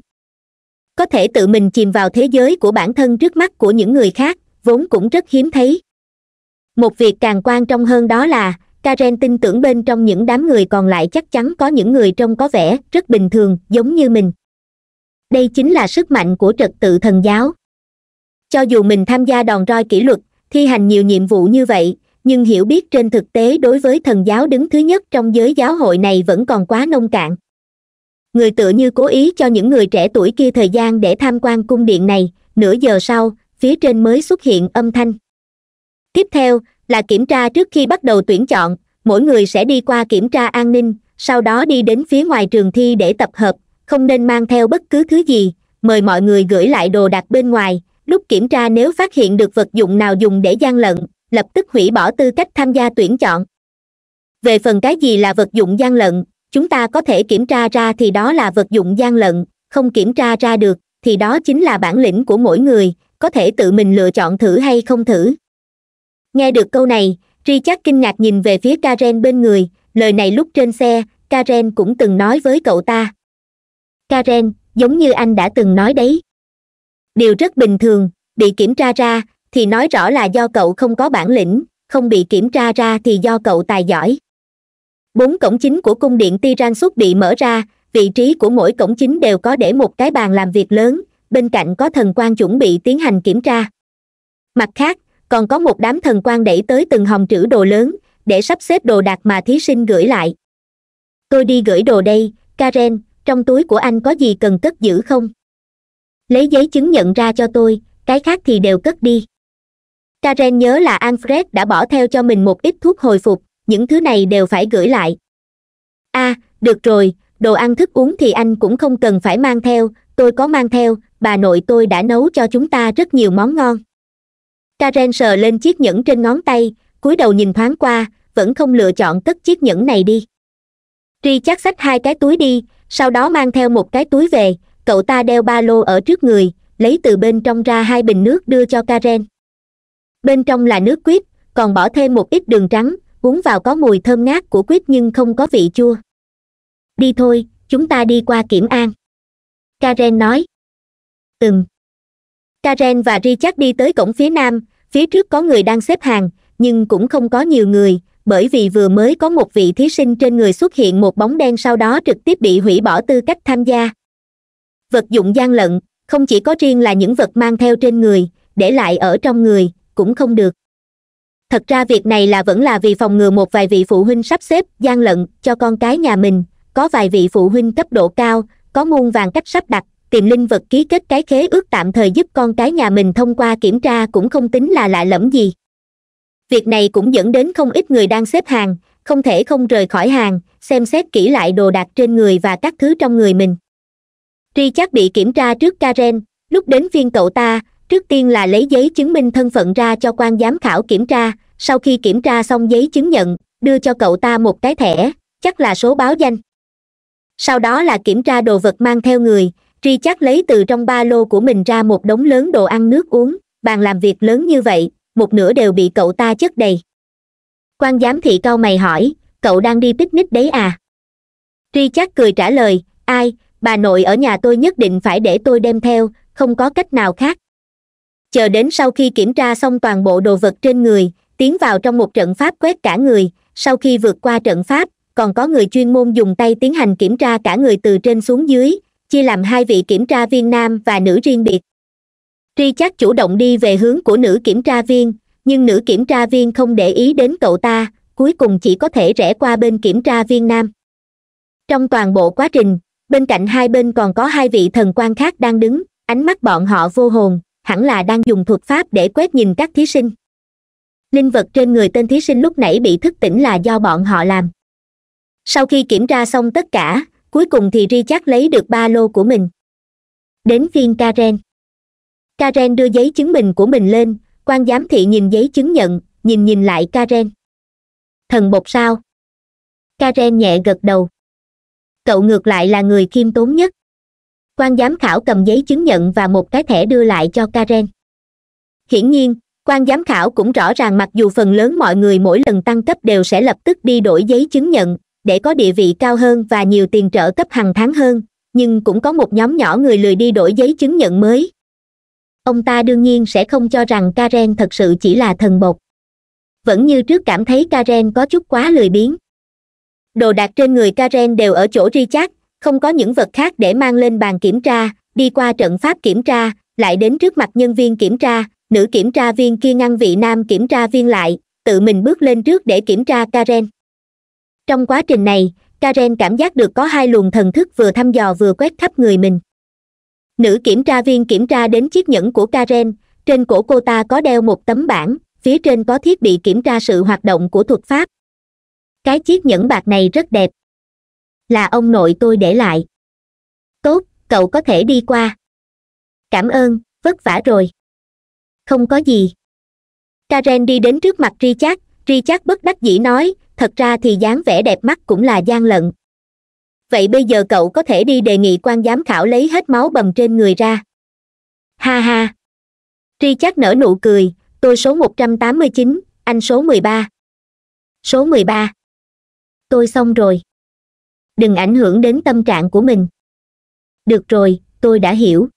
A: có thể tự mình chìm vào thế giới của bản thân trước mắt của những người khác vốn cũng rất hiếm thấy một việc càng quan trọng hơn đó là karen tin tưởng bên trong những đám người còn lại chắc chắn có những người trông có vẻ rất bình thường giống như mình đây chính là sức mạnh của trật tự thần giáo cho dù mình tham gia đòn roi kỷ luật thi hành nhiều nhiệm vụ như vậy nhưng hiểu biết trên thực tế đối với thần giáo đứng thứ nhất trong giới giáo hội này vẫn còn quá nông cạn người tựa như cố ý cho những người trẻ tuổi kia thời gian để tham quan cung điện này nửa giờ sau phía trên mới xuất hiện âm thanh tiếp theo là kiểm tra trước khi bắt đầu tuyển chọn mỗi người sẽ đi qua kiểm tra an ninh sau đó đi đến phía ngoài trường thi để tập hợp không nên mang theo bất cứ thứ gì mời mọi người gửi lại đồ đạc bên ngoài lúc kiểm tra nếu phát hiện được vật dụng nào dùng để gian lận lập tức hủy bỏ tư cách tham gia tuyển chọn về phần cái gì là vật dụng gian lận chúng ta có thể kiểm tra ra thì đó là vật dụng gian lận không kiểm tra ra được thì đó chính là bản lĩnh của mỗi người có thể tự mình lựa chọn thử hay không thử nghe được câu này Tri chắc kinh ngạc nhìn về phía karen bên người lời này lúc trên xe karen cũng từng nói với cậu ta karen giống như anh đã từng nói đấy điều rất bình thường bị kiểm tra ra thì nói rõ là do cậu không có bản lĩnh không bị kiểm tra ra thì do cậu tài giỏi bốn cổng chính của cung điện tiran xuất bị mở ra vị trí của mỗi cổng chính đều có để một cái bàn làm việc lớn bên cạnh có thần quan chuẩn bị tiến hành kiểm tra mặt khác còn có một đám thần quan đẩy tới từng hòm trữ đồ lớn để sắp xếp đồ đạc mà thí sinh gửi lại tôi đi gửi đồ đây karen trong túi của anh có gì cần cất giữ không lấy giấy chứng nhận ra cho tôi cái khác thì đều cất đi karen nhớ là alfred đã bỏ theo cho mình một ít thuốc hồi phục những thứ này đều phải gửi lại a à, được rồi đồ ăn thức uống thì anh cũng không cần phải mang theo tôi có mang theo bà nội tôi đã nấu cho chúng ta rất nhiều món ngon karen sờ lên chiếc nhẫn trên ngón tay cúi đầu nhìn thoáng qua vẫn không lựa chọn cất chiếc nhẫn này đi Tri chắc xách hai cái túi đi sau đó mang theo một cái túi về cậu ta đeo ba lô ở trước người lấy từ bên trong ra hai bình nước đưa cho karen bên trong là nước quýt còn bỏ thêm một ít đường trắng uống vào có mùi thơm ngát của quýt nhưng không có vị chua đi thôi chúng ta đi qua kiểm an karen nói ừm karen và richard đi tới cổng phía nam phía trước có người đang xếp hàng nhưng cũng không có nhiều người bởi vì vừa mới có một vị thí sinh trên người xuất hiện một bóng đen sau đó trực tiếp bị hủy bỏ tư cách tham gia vật dụng gian lận không chỉ có riêng là những vật mang theo trên người để lại ở trong người cũng không được thật ra việc này là vẫn là vì phòng ngừa một vài vị phụ huynh sắp xếp gian lận cho con cái nhà mình có vài vị phụ huynh cấp độ cao có muôn vàng cách sắp đặt tìm linh vật ký kết cái khế ước tạm thời giúp con cái nhà mình thông qua kiểm tra cũng không tính là lạ lẫm gì việc này cũng dẫn đến không ít người đang xếp hàng không thể không rời khỏi hàng xem xét kỹ lại đồ đạc trên người và các thứ trong người mình tri chắc bị kiểm tra trước karen lúc đến phiên cậu ta trước tiên là lấy giấy chứng minh thân phận ra cho quan giám khảo kiểm tra sau khi kiểm tra xong giấy chứng nhận đưa cho cậu ta một cái thẻ chắc là số báo danh sau đó là kiểm tra đồ vật mang theo người Tri chắc lấy từ trong ba lô của mình ra một đống lớn đồ ăn nước uống bàn làm việc lớn như vậy một nửa đều bị cậu ta chất đầy quan giám thị cao mày hỏi cậu đang đi picnic đấy à Tri chắc cười trả lời ai bà nội ở nhà tôi nhất định phải để tôi đem theo không có cách nào khác chờ đến sau khi kiểm tra xong toàn bộ đồ vật trên người tiến vào trong một trận pháp quét cả người sau khi vượt qua trận pháp còn có người chuyên môn dùng tay tiến hành kiểm tra cả người từ trên xuống dưới chia làm hai vị kiểm tra viên nam và nữ riêng biệt tri chắc chủ động đi về hướng của nữ kiểm tra viên nhưng nữ kiểm tra viên không để ý đến cậu ta cuối cùng chỉ có thể rẽ qua bên kiểm tra viên nam trong toàn bộ quá trình bên cạnh hai bên còn có hai vị thần quan khác đang đứng ánh mắt bọn họ vô hồn hẳn là đang dùng thuật pháp để quét nhìn các thí sinh linh vật trên người tên thí sinh lúc nãy bị thức tỉnh là do bọn họ làm sau khi kiểm tra xong tất cả cuối cùng thì richard lấy được ba lô của mình đến phiên karen karen đưa giấy chứng minh của mình lên quan giám thị nhìn giấy chứng nhận nhìn nhìn lại karen thần bột sao karen nhẹ gật đầu cậu ngược lại là người khiêm tốn nhất quan giám khảo cầm giấy chứng nhận và một cái thẻ đưa lại cho karen hiển nhiên quan giám khảo cũng rõ ràng mặc dù phần lớn mọi người mỗi lần tăng cấp đều sẽ lập tức đi đổi giấy chứng nhận để có địa vị cao hơn và nhiều tiền trợ cấp hàng tháng hơn nhưng cũng có một nhóm nhỏ người lười đi đổi giấy chứng nhận mới ông ta đương nhiên sẽ không cho rằng karen thật sự chỉ là thần bột vẫn như trước cảm thấy karen có chút quá lười biếng đồ đạc trên người karen đều ở chỗ chát, không có những vật khác để mang lên bàn kiểm tra đi qua trận pháp kiểm tra lại đến trước mặt nhân viên kiểm tra nữ kiểm tra viên kia ngăn vị nam kiểm tra viên lại tự mình bước lên trước để kiểm tra karen trong quá trình này karen cảm giác được có hai luồng thần thức vừa thăm dò vừa quét khắp người mình nữ kiểm tra viên kiểm tra đến chiếc nhẫn của karen trên cổ cô ta có đeo một tấm bảng phía trên có thiết bị kiểm tra sự hoạt động của thuật pháp cái chiếc nhẫn bạc này rất đẹp là ông nội tôi để lại tốt cậu có thể đi qua cảm ơn vất vả rồi không có gì karen đi đến trước mặt richard richard bất đắc dĩ nói thật ra thì dáng vẻ đẹp mắt cũng là gian lận vậy bây giờ cậu có thể đi đề nghị quan giám khảo lấy hết máu bầm trên người ra ha ha tri chắc nở nụ cười tôi số một trăm tám mươi chín anh số mười ba số mười ba tôi xong rồi đừng ảnh hưởng đến tâm trạng của mình được rồi tôi đã hiểu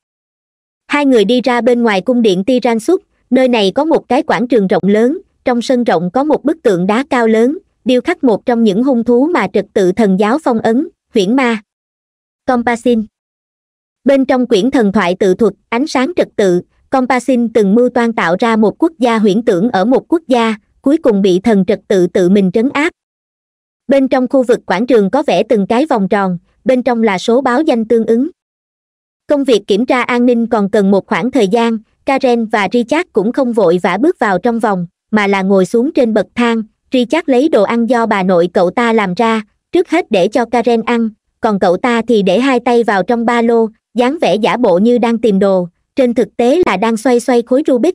A: hai người đi ra bên ngoài cung điện tiran súc nơi này có một cái quảng trường rộng lớn trong sân rộng có một bức tượng đá cao lớn điêu khắc một trong những hung thú mà trực tự thần giáo phong ấn huyễn ma compassin bên trong quyển thần thoại tự thuật ánh sáng trực tự compassin từng mưu toan tạo ra một quốc gia huyễn tưởng ở một quốc gia cuối cùng bị thần trực tự tự mình trấn áp bên trong khu vực quảng trường có vẽ từng cái vòng tròn bên trong là số báo danh tương ứng công việc kiểm tra an ninh còn cần một khoảng thời gian karen và richard cũng không vội vã bước vào trong vòng mà là ngồi xuống trên bậc thang richard lấy đồ ăn do bà nội cậu ta làm ra trước hết để cho karen ăn còn cậu ta thì để hai tay vào trong ba lô dáng vẻ giả bộ như đang tìm đồ trên thực tế là đang xoay xoay khối rubik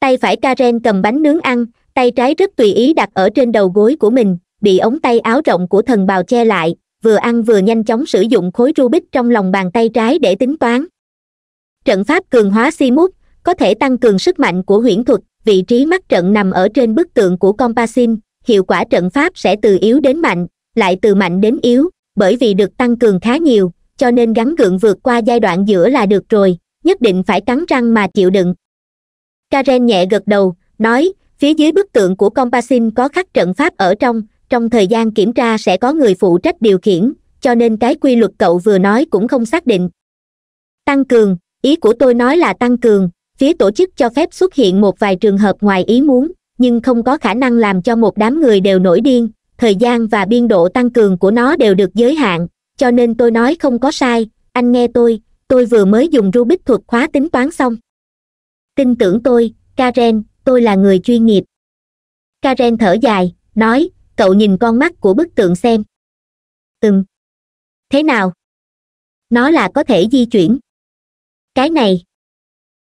A: tay phải karen cầm bánh nướng ăn tay trái rất tùy ý đặt ở trên đầu gối của mình bị ống tay áo rộng của thần bào che lại vừa ăn vừa nhanh chóng sử dụng khối rubik trong lòng bàn tay trái để tính toán trận pháp cường hóa si mút có thể tăng cường sức mạnh của huyễn thuật vị trí mắt trận nằm ở trên bức tượng của compassin hiệu quả trận pháp sẽ từ yếu đến mạnh lại từ mạnh đến yếu bởi vì được tăng cường khá nhiều cho nên gắn gượng vượt qua giai đoạn giữa là được rồi nhất định phải cắn răng mà chịu đựng karen nhẹ gật đầu nói phía dưới bức tượng của compassin có khắc trận pháp ở trong trong thời gian kiểm tra sẽ có người phụ trách điều khiển cho nên cái quy luật cậu vừa nói cũng không xác định tăng cường ý của tôi nói là tăng cường phía tổ chức cho phép xuất hiện một vài trường hợp ngoài ý muốn nhưng không có khả năng làm cho một đám người đều nổi điên thời gian và biên độ tăng cường của nó đều được giới hạn cho nên tôi nói không có sai anh nghe tôi tôi vừa mới dùng rubik thuật khóa tính toán xong tin tưởng tôi karen tôi là người chuyên nghiệp karen thở dài nói cậu nhìn con mắt của bức tượng xem ừm thế nào nó là có thể di chuyển cái này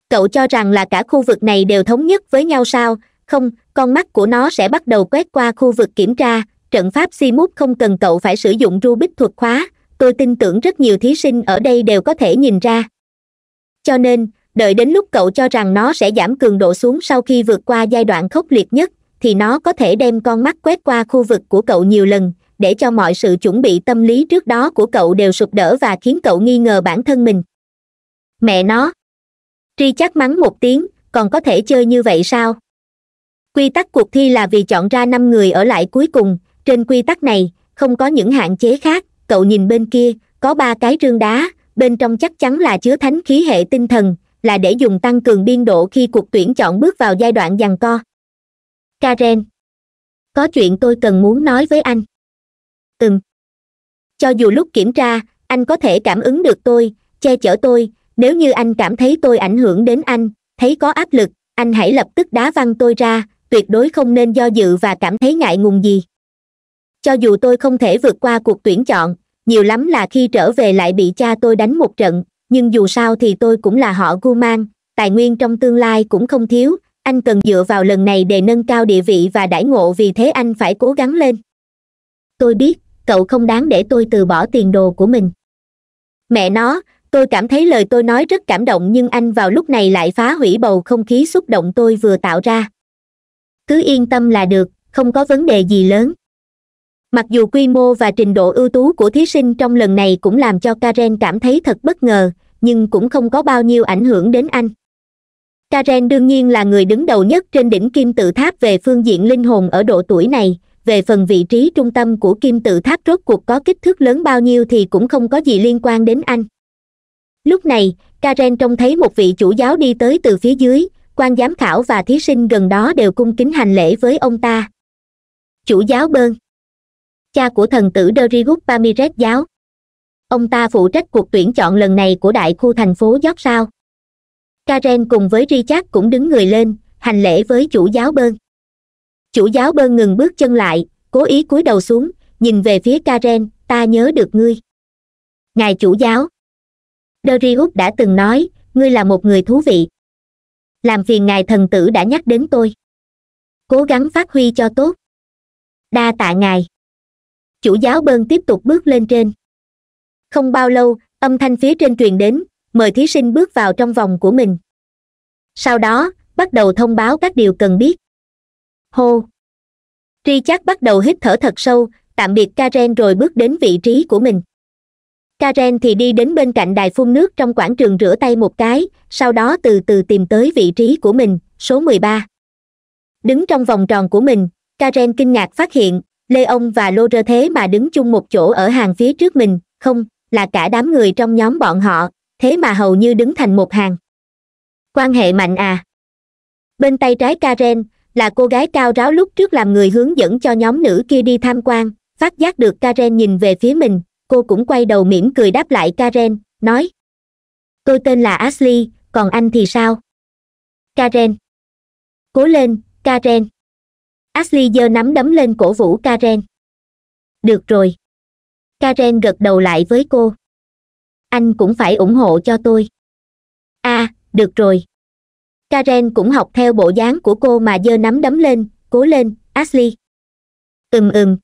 A: cậu cho rằng là cả khu vực này đều thống nhất với nhau sao không con mắt của nó sẽ bắt đầu quét qua khu vực kiểm tra trận pháp si mút không cần cậu phải sử dụng rubik thuật khóa tôi tin tưởng rất nhiều thí sinh ở đây đều có thể nhìn ra cho nên đợi đến lúc cậu cho rằng nó sẽ giảm cường độ xuống sau khi vượt qua giai đoạn khốc liệt nhất thì nó có thể đem con mắt quét qua khu vực của cậu nhiều lần để cho mọi sự chuẩn bị tâm lý trước đó của cậu đều sụp đổ và khiến cậu nghi ngờ bản thân mình mẹ nó tri chắc mắng một tiếng còn có thể chơi như vậy sao quy tắc cuộc thi là vì chọn ra năm người ở lại cuối cùng trên quy tắc này không có những hạn chế khác cậu nhìn bên kia có ba cái rương đá bên trong chắc chắn là chứa thánh khí hệ tinh thần là để dùng tăng cường biên độ khi cuộc tuyển chọn bước vào giai đoạn giằng co karen có chuyện tôi cần muốn nói với anh ừm cho dù lúc kiểm tra anh có thể cảm ứng được tôi che chở tôi nếu như anh cảm thấy tôi ảnh hưởng đến anh thấy có áp lực anh hãy lập tức đá văng tôi ra tuyệt đối không nên do dự và cảm thấy ngại ngùng gì cho dù tôi không thể vượt qua cuộc tuyển chọn nhiều lắm là khi trở về lại bị cha tôi đánh một trận nhưng dù sao thì tôi cũng là họ gu mang tài nguyên trong tương lai cũng không thiếu anh cần dựa vào lần này để nâng cao địa vị và đãi ngộ vì thế anh phải cố gắng lên tôi biết cậu không đáng để tôi từ bỏ tiền đồ của mình mẹ nó tôi cảm thấy lời tôi nói rất cảm động nhưng anh vào lúc này lại phá hủy bầu không khí xúc động tôi vừa tạo ra cứ yên tâm là được không có vấn đề gì lớn mặc dù quy mô và trình độ ưu tú của thí sinh trong lần này cũng làm cho karen cảm thấy thật bất ngờ nhưng cũng không có bao nhiêu ảnh hưởng đến anh karen đương nhiên là người đứng đầu nhất trên đỉnh kim tự tháp về phương diện linh hồn ở độ tuổi này về phần vị trí trung tâm của kim tự tháp rốt cuộc có kích thước lớn bao nhiêu thì cũng không có gì liên quan đến anh lúc này karen trông thấy một vị chủ giáo đi tới từ phía dưới quan giám khảo và thí sinh gần đó đều cung kính hành lễ với ông ta chủ giáo bơn cha của thần tử derigut pamiret giáo ông ta phụ trách cuộc tuyển chọn lần này của đại khu thành phố giót sao karen cùng với richard cũng đứng người lên hành lễ với chủ giáo bơn chủ giáo bơn ngừng bước chân lại cố ý cúi đầu xuống nhìn về phía karen ta nhớ được ngươi ngài chủ giáo derius đã từng nói ngươi là một người thú vị làm phiền ngài thần tử đã nhắc đến tôi cố gắng phát huy cho tốt đa tạ ngài chủ giáo bơn tiếp tục bước lên trên không bao lâu âm thanh phía trên truyền đến mời thí sinh bước vào trong vòng của mình sau đó bắt đầu thông báo các điều cần biết hô tri chắc bắt đầu hít thở thật sâu tạm biệt karen rồi bước đến vị trí của mình karen thì đi đến bên cạnh đài phun nước trong quảng trường rửa tay một cái sau đó từ từ tìm tới vị trí của mình số mười ba đứng trong vòng tròn của mình karen kinh ngạc phát hiện lê ông và lô rơ thế mà đứng chung một chỗ ở hàng phía trước mình không là cả đám người trong nhóm bọn họ thế mà hầu như đứng thành một hàng quan hệ mạnh à bên tay trái karen là cô gái cao ráo lúc trước làm người hướng dẫn cho nhóm nữ kia đi tham quan phát giác được karen nhìn về phía mình cô cũng quay đầu mỉm cười đáp lại karen nói tôi tên là ashley còn anh thì sao karen cố lên karen ashley giơ nắm đấm lên cổ vũ karen được rồi karen gật đầu lại với cô anh cũng phải ủng hộ cho tôi à được rồi karen cũng học theo bộ dáng của cô mà giơ nắm đấm lên cố lên ashley ừm ừm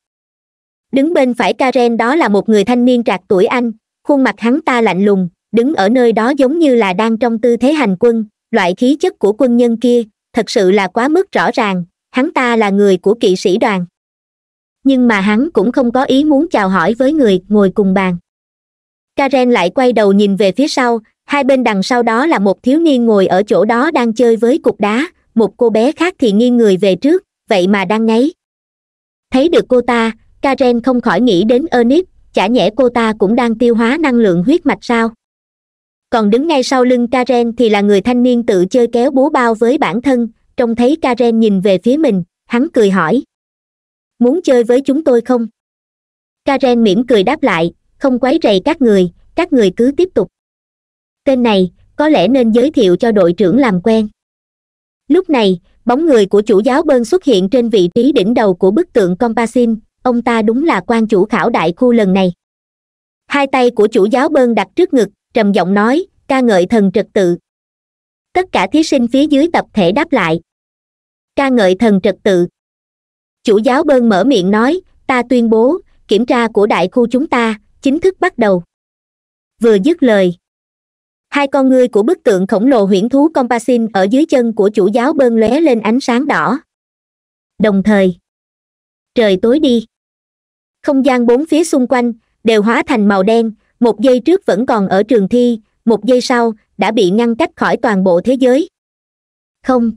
A: đứng bên phải karen đó là một người thanh niên trạc tuổi anh khuôn mặt hắn ta lạnh lùng đứng ở nơi đó giống như là đang trong tư thế hành quân loại khí chất của quân nhân kia thật sự là quá mức rõ ràng hắn ta là người của kỵ sĩ đoàn nhưng mà hắn cũng không có ý muốn chào hỏi với người ngồi cùng bàn karen lại quay đầu nhìn về phía sau hai bên đằng sau đó là một thiếu niên ngồi ở chỗ đó đang chơi với cục đá một cô bé khác thì nghiêng người về trước vậy mà đang ngáy thấy được cô ta karen không khỏi nghĩ đến ernest chả nhẽ cô ta cũng đang tiêu hóa năng lượng huyết mạch sao còn đứng ngay sau lưng karen thì là người thanh niên tự chơi kéo bố bao với bản thân trông thấy karen nhìn về phía mình hắn cười hỏi muốn chơi với chúng tôi không karen mỉm cười đáp lại không quấy rầy các người các người cứ tiếp tục tên này có lẽ nên giới thiệu cho đội trưởng làm quen lúc này bóng người của chủ giáo bơn xuất hiện trên vị trí đỉnh đầu của bức tượng compassin ông ta đúng là quan chủ khảo đại khu lần này hai tay của chủ giáo bơn đặt trước ngực trầm giọng nói ca ngợi thần trật tự tất cả thí sinh phía dưới tập thể đáp lại ca ngợi thần trật tự chủ giáo bơn mở miệng nói ta tuyên bố kiểm tra của đại khu chúng ta chính thức bắt đầu vừa dứt lời hai con ngươi của bức tượng khổng lồ huyễn thú compassin ở dưới chân của chủ giáo bơn lóe lên ánh sáng đỏ đồng thời trời tối đi không gian bốn phía xung quanh đều hóa thành màu đen một giây trước vẫn còn ở trường thi một giây sau đã bị ngăn cách khỏi toàn bộ thế giới không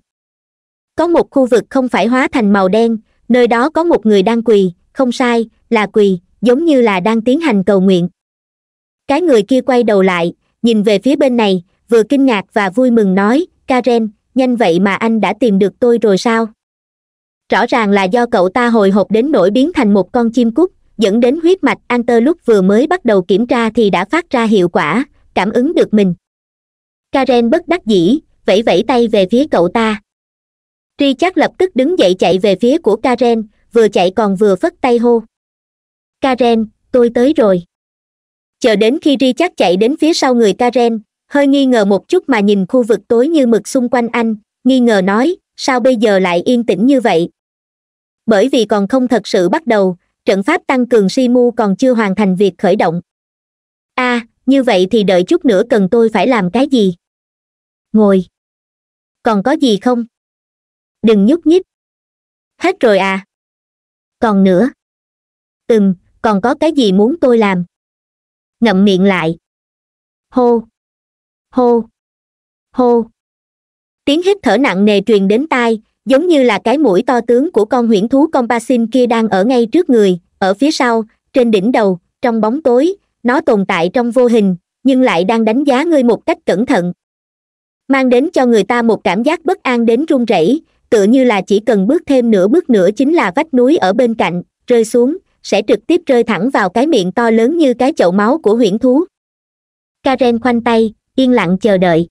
A: có một khu vực không phải hóa thành màu đen nơi đó có một người đang quỳ không sai là quỳ giống như là đang tiến hành cầu nguyện cái người kia quay đầu lại nhìn về phía bên này vừa kinh ngạc và vui mừng nói karen nhanh vậy mà anh đã tìm được tôi rồi sao rõ ràng là do cậu ta hồi hộp đến nỗi biến thành một con chim cút dẫn đến huyết mạch anter lúc vừa mới bắt đầu kiểm tra thì đã phát ra hiệu quả cảm ứng được mình karen bất đắc dĩ vẫy vẫy tay về phía cậu ta tri chắc lập tức đứng dậy chạy về phía của karen vừa chạy còn vừa phất tay hô karen tôi tới rồi chờ đến khi tri chắc chạy đến phía sau người karen hơi nghi ngờ một chút mà nhìn khu vực tối như mực xung quanh anh nghi ngờ nói sao bây giờ lại yên tĩnh như vậy bởi vì còn không thật sự bắt đầu trận pháp tăng cường Simu còn chưa hoàn thành việc khởi động a à, như vậy thì đợi chút nữa cần tôi phải làm cái gì ngồi còn có gì không đừng nhúc nhích hết rồi à còn nữa ừm còn có cái gì muốn tôi làm ngậm miệng lại hô hô hô tiếng hít thở nặng nề truyền đến tai giống như là cái mũi to tướng của con huyễn thú compasin kia đang ở ngay trước người ở phía sau trên đỉnh đầu trong bóng tối nó tồn tại trong vô hình nhưng lại đang đánh giá ngươi một cách cẩn thận mang đến cho người ta một cảm giác bất an đến run rẩy tựa như là chỉ cần bước thêm nửa bước nữa chính là vách núi ở bên cạnh rơi xuống sẽ trực tiếp rơi thẳng vào cái miệng to lớn như cái chậu máu của huyễn thú karen khoanh tay yên lặng chờ đợi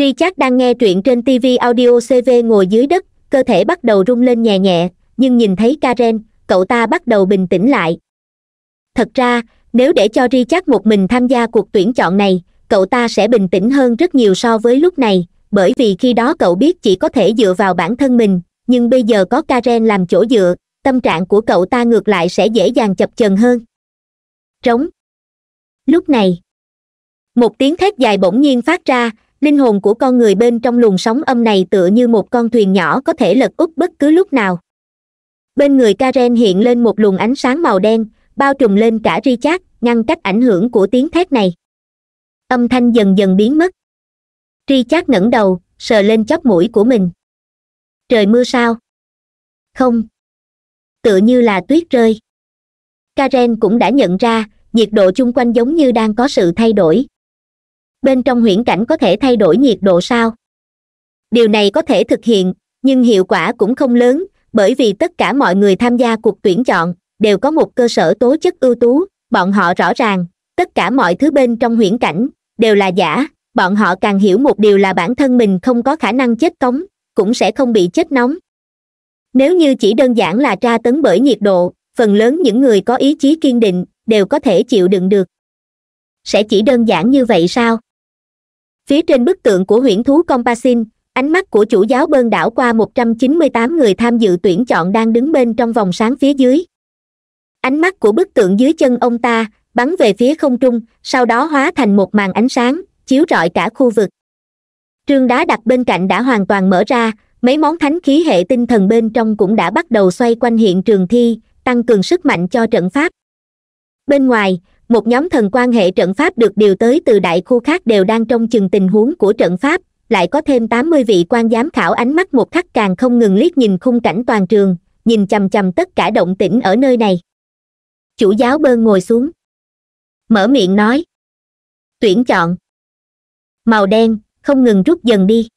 A: richard đang nghe truyện trên tv audio cv ngồi dưới đất cơ thể bắt đầu rung lên nhẹ nhẹ nhưng nhìn thấy karen cậu ta bắt đầu bình tĩnh lại thật ra nếu để cho richard một mình tham gia cuộc tuyển chọn này cậu ta sẽ bình tĩnh hơn rất nhiều so với lúc này bởi vì khi đó cậu biết chỉ có thể dựa vào bản thân mình nhưng bây giờ có karen làm chỗ dựa tâm trạng của cậu ta ngược lại sẽ dễ dàng chập chờn hơn trống lúc này một tiếng thét dài bỗng nhiên phát ra linh hồn của con người bên trong luồng sóng âm này tựa như một con thuyền nhỏ có thể lật úp bất cứ lúc nào bên người karen hiện lên một luồng ánh sáng màu đen bao trùm lên cả richard ngăn cách ảnh hưởng của tiếng thét này âm thanh dần dần biến mất richard ngẩng đầu sờ lên chóp mũi của mình trời mưa sao không tựa như là tuyết rơi karen cũng đã nhận ra nhiệt độ chung quanh giống như đang có sự thay đổi bên trong huyễn cảnh có thể thay đổi nhiệt độ sao điều này có thể thực hiện nhưng hiệu quả cũng không lớn bởi vì tất cả mọi người tham gia cuộc tuyển chọn đều có một cơ sở tố chất ưu tú bọn họ rõ ràng tất cả mọi thứ bên trong huyễn cảnh đều là giả bọn họ càng hiểu một điều là bản thân mình không có khả năng chết cống cũng sẽ không bị chết nóng nếu như chỉ đơn giản là tra tấn bởi nhiệt độ phần lớn những người có ý chí kiên định đều có thể chịu đựng được sẽ chỉ đơn giản như vậy sao phía trên bức tượng của huyễn thú Compassin, ánh mắt của chủ giáo bơn đảo qua 198 người tham dự tuyển chọn đang đứng bên trong vòng sáng phía dưới ánh mắt của bức tượng dưới chân ông ta bắn về phía không trung sau đó hóa thành một màn ánh sáng chiếu rọi cả khu vực trương đá đặt bên cạnh đã hoàn toàn mở ra mấy món thánh khí hệ tinh thần bên trong cũng đã bắt đầu xoay quanh hiện trường thi tăng cường sức mạnh cho trận pháp bên ngoài một nhóm thần quan hệ trận pháp được điều tới từ đại khu khác đều đang trong chừng tình huống của trận pháp lại có thêm tám mươi vị quan giám khảo ánh mắt một khắc càng không ngừng liếc nhìn khung cảnh toàn trường nhìn chằm chằm tất cả động tĩnh ở nơi này chủ giáo bơn ngồi xuống mở miệng nói tuyển chọn màu đen không ngừng rút dần đi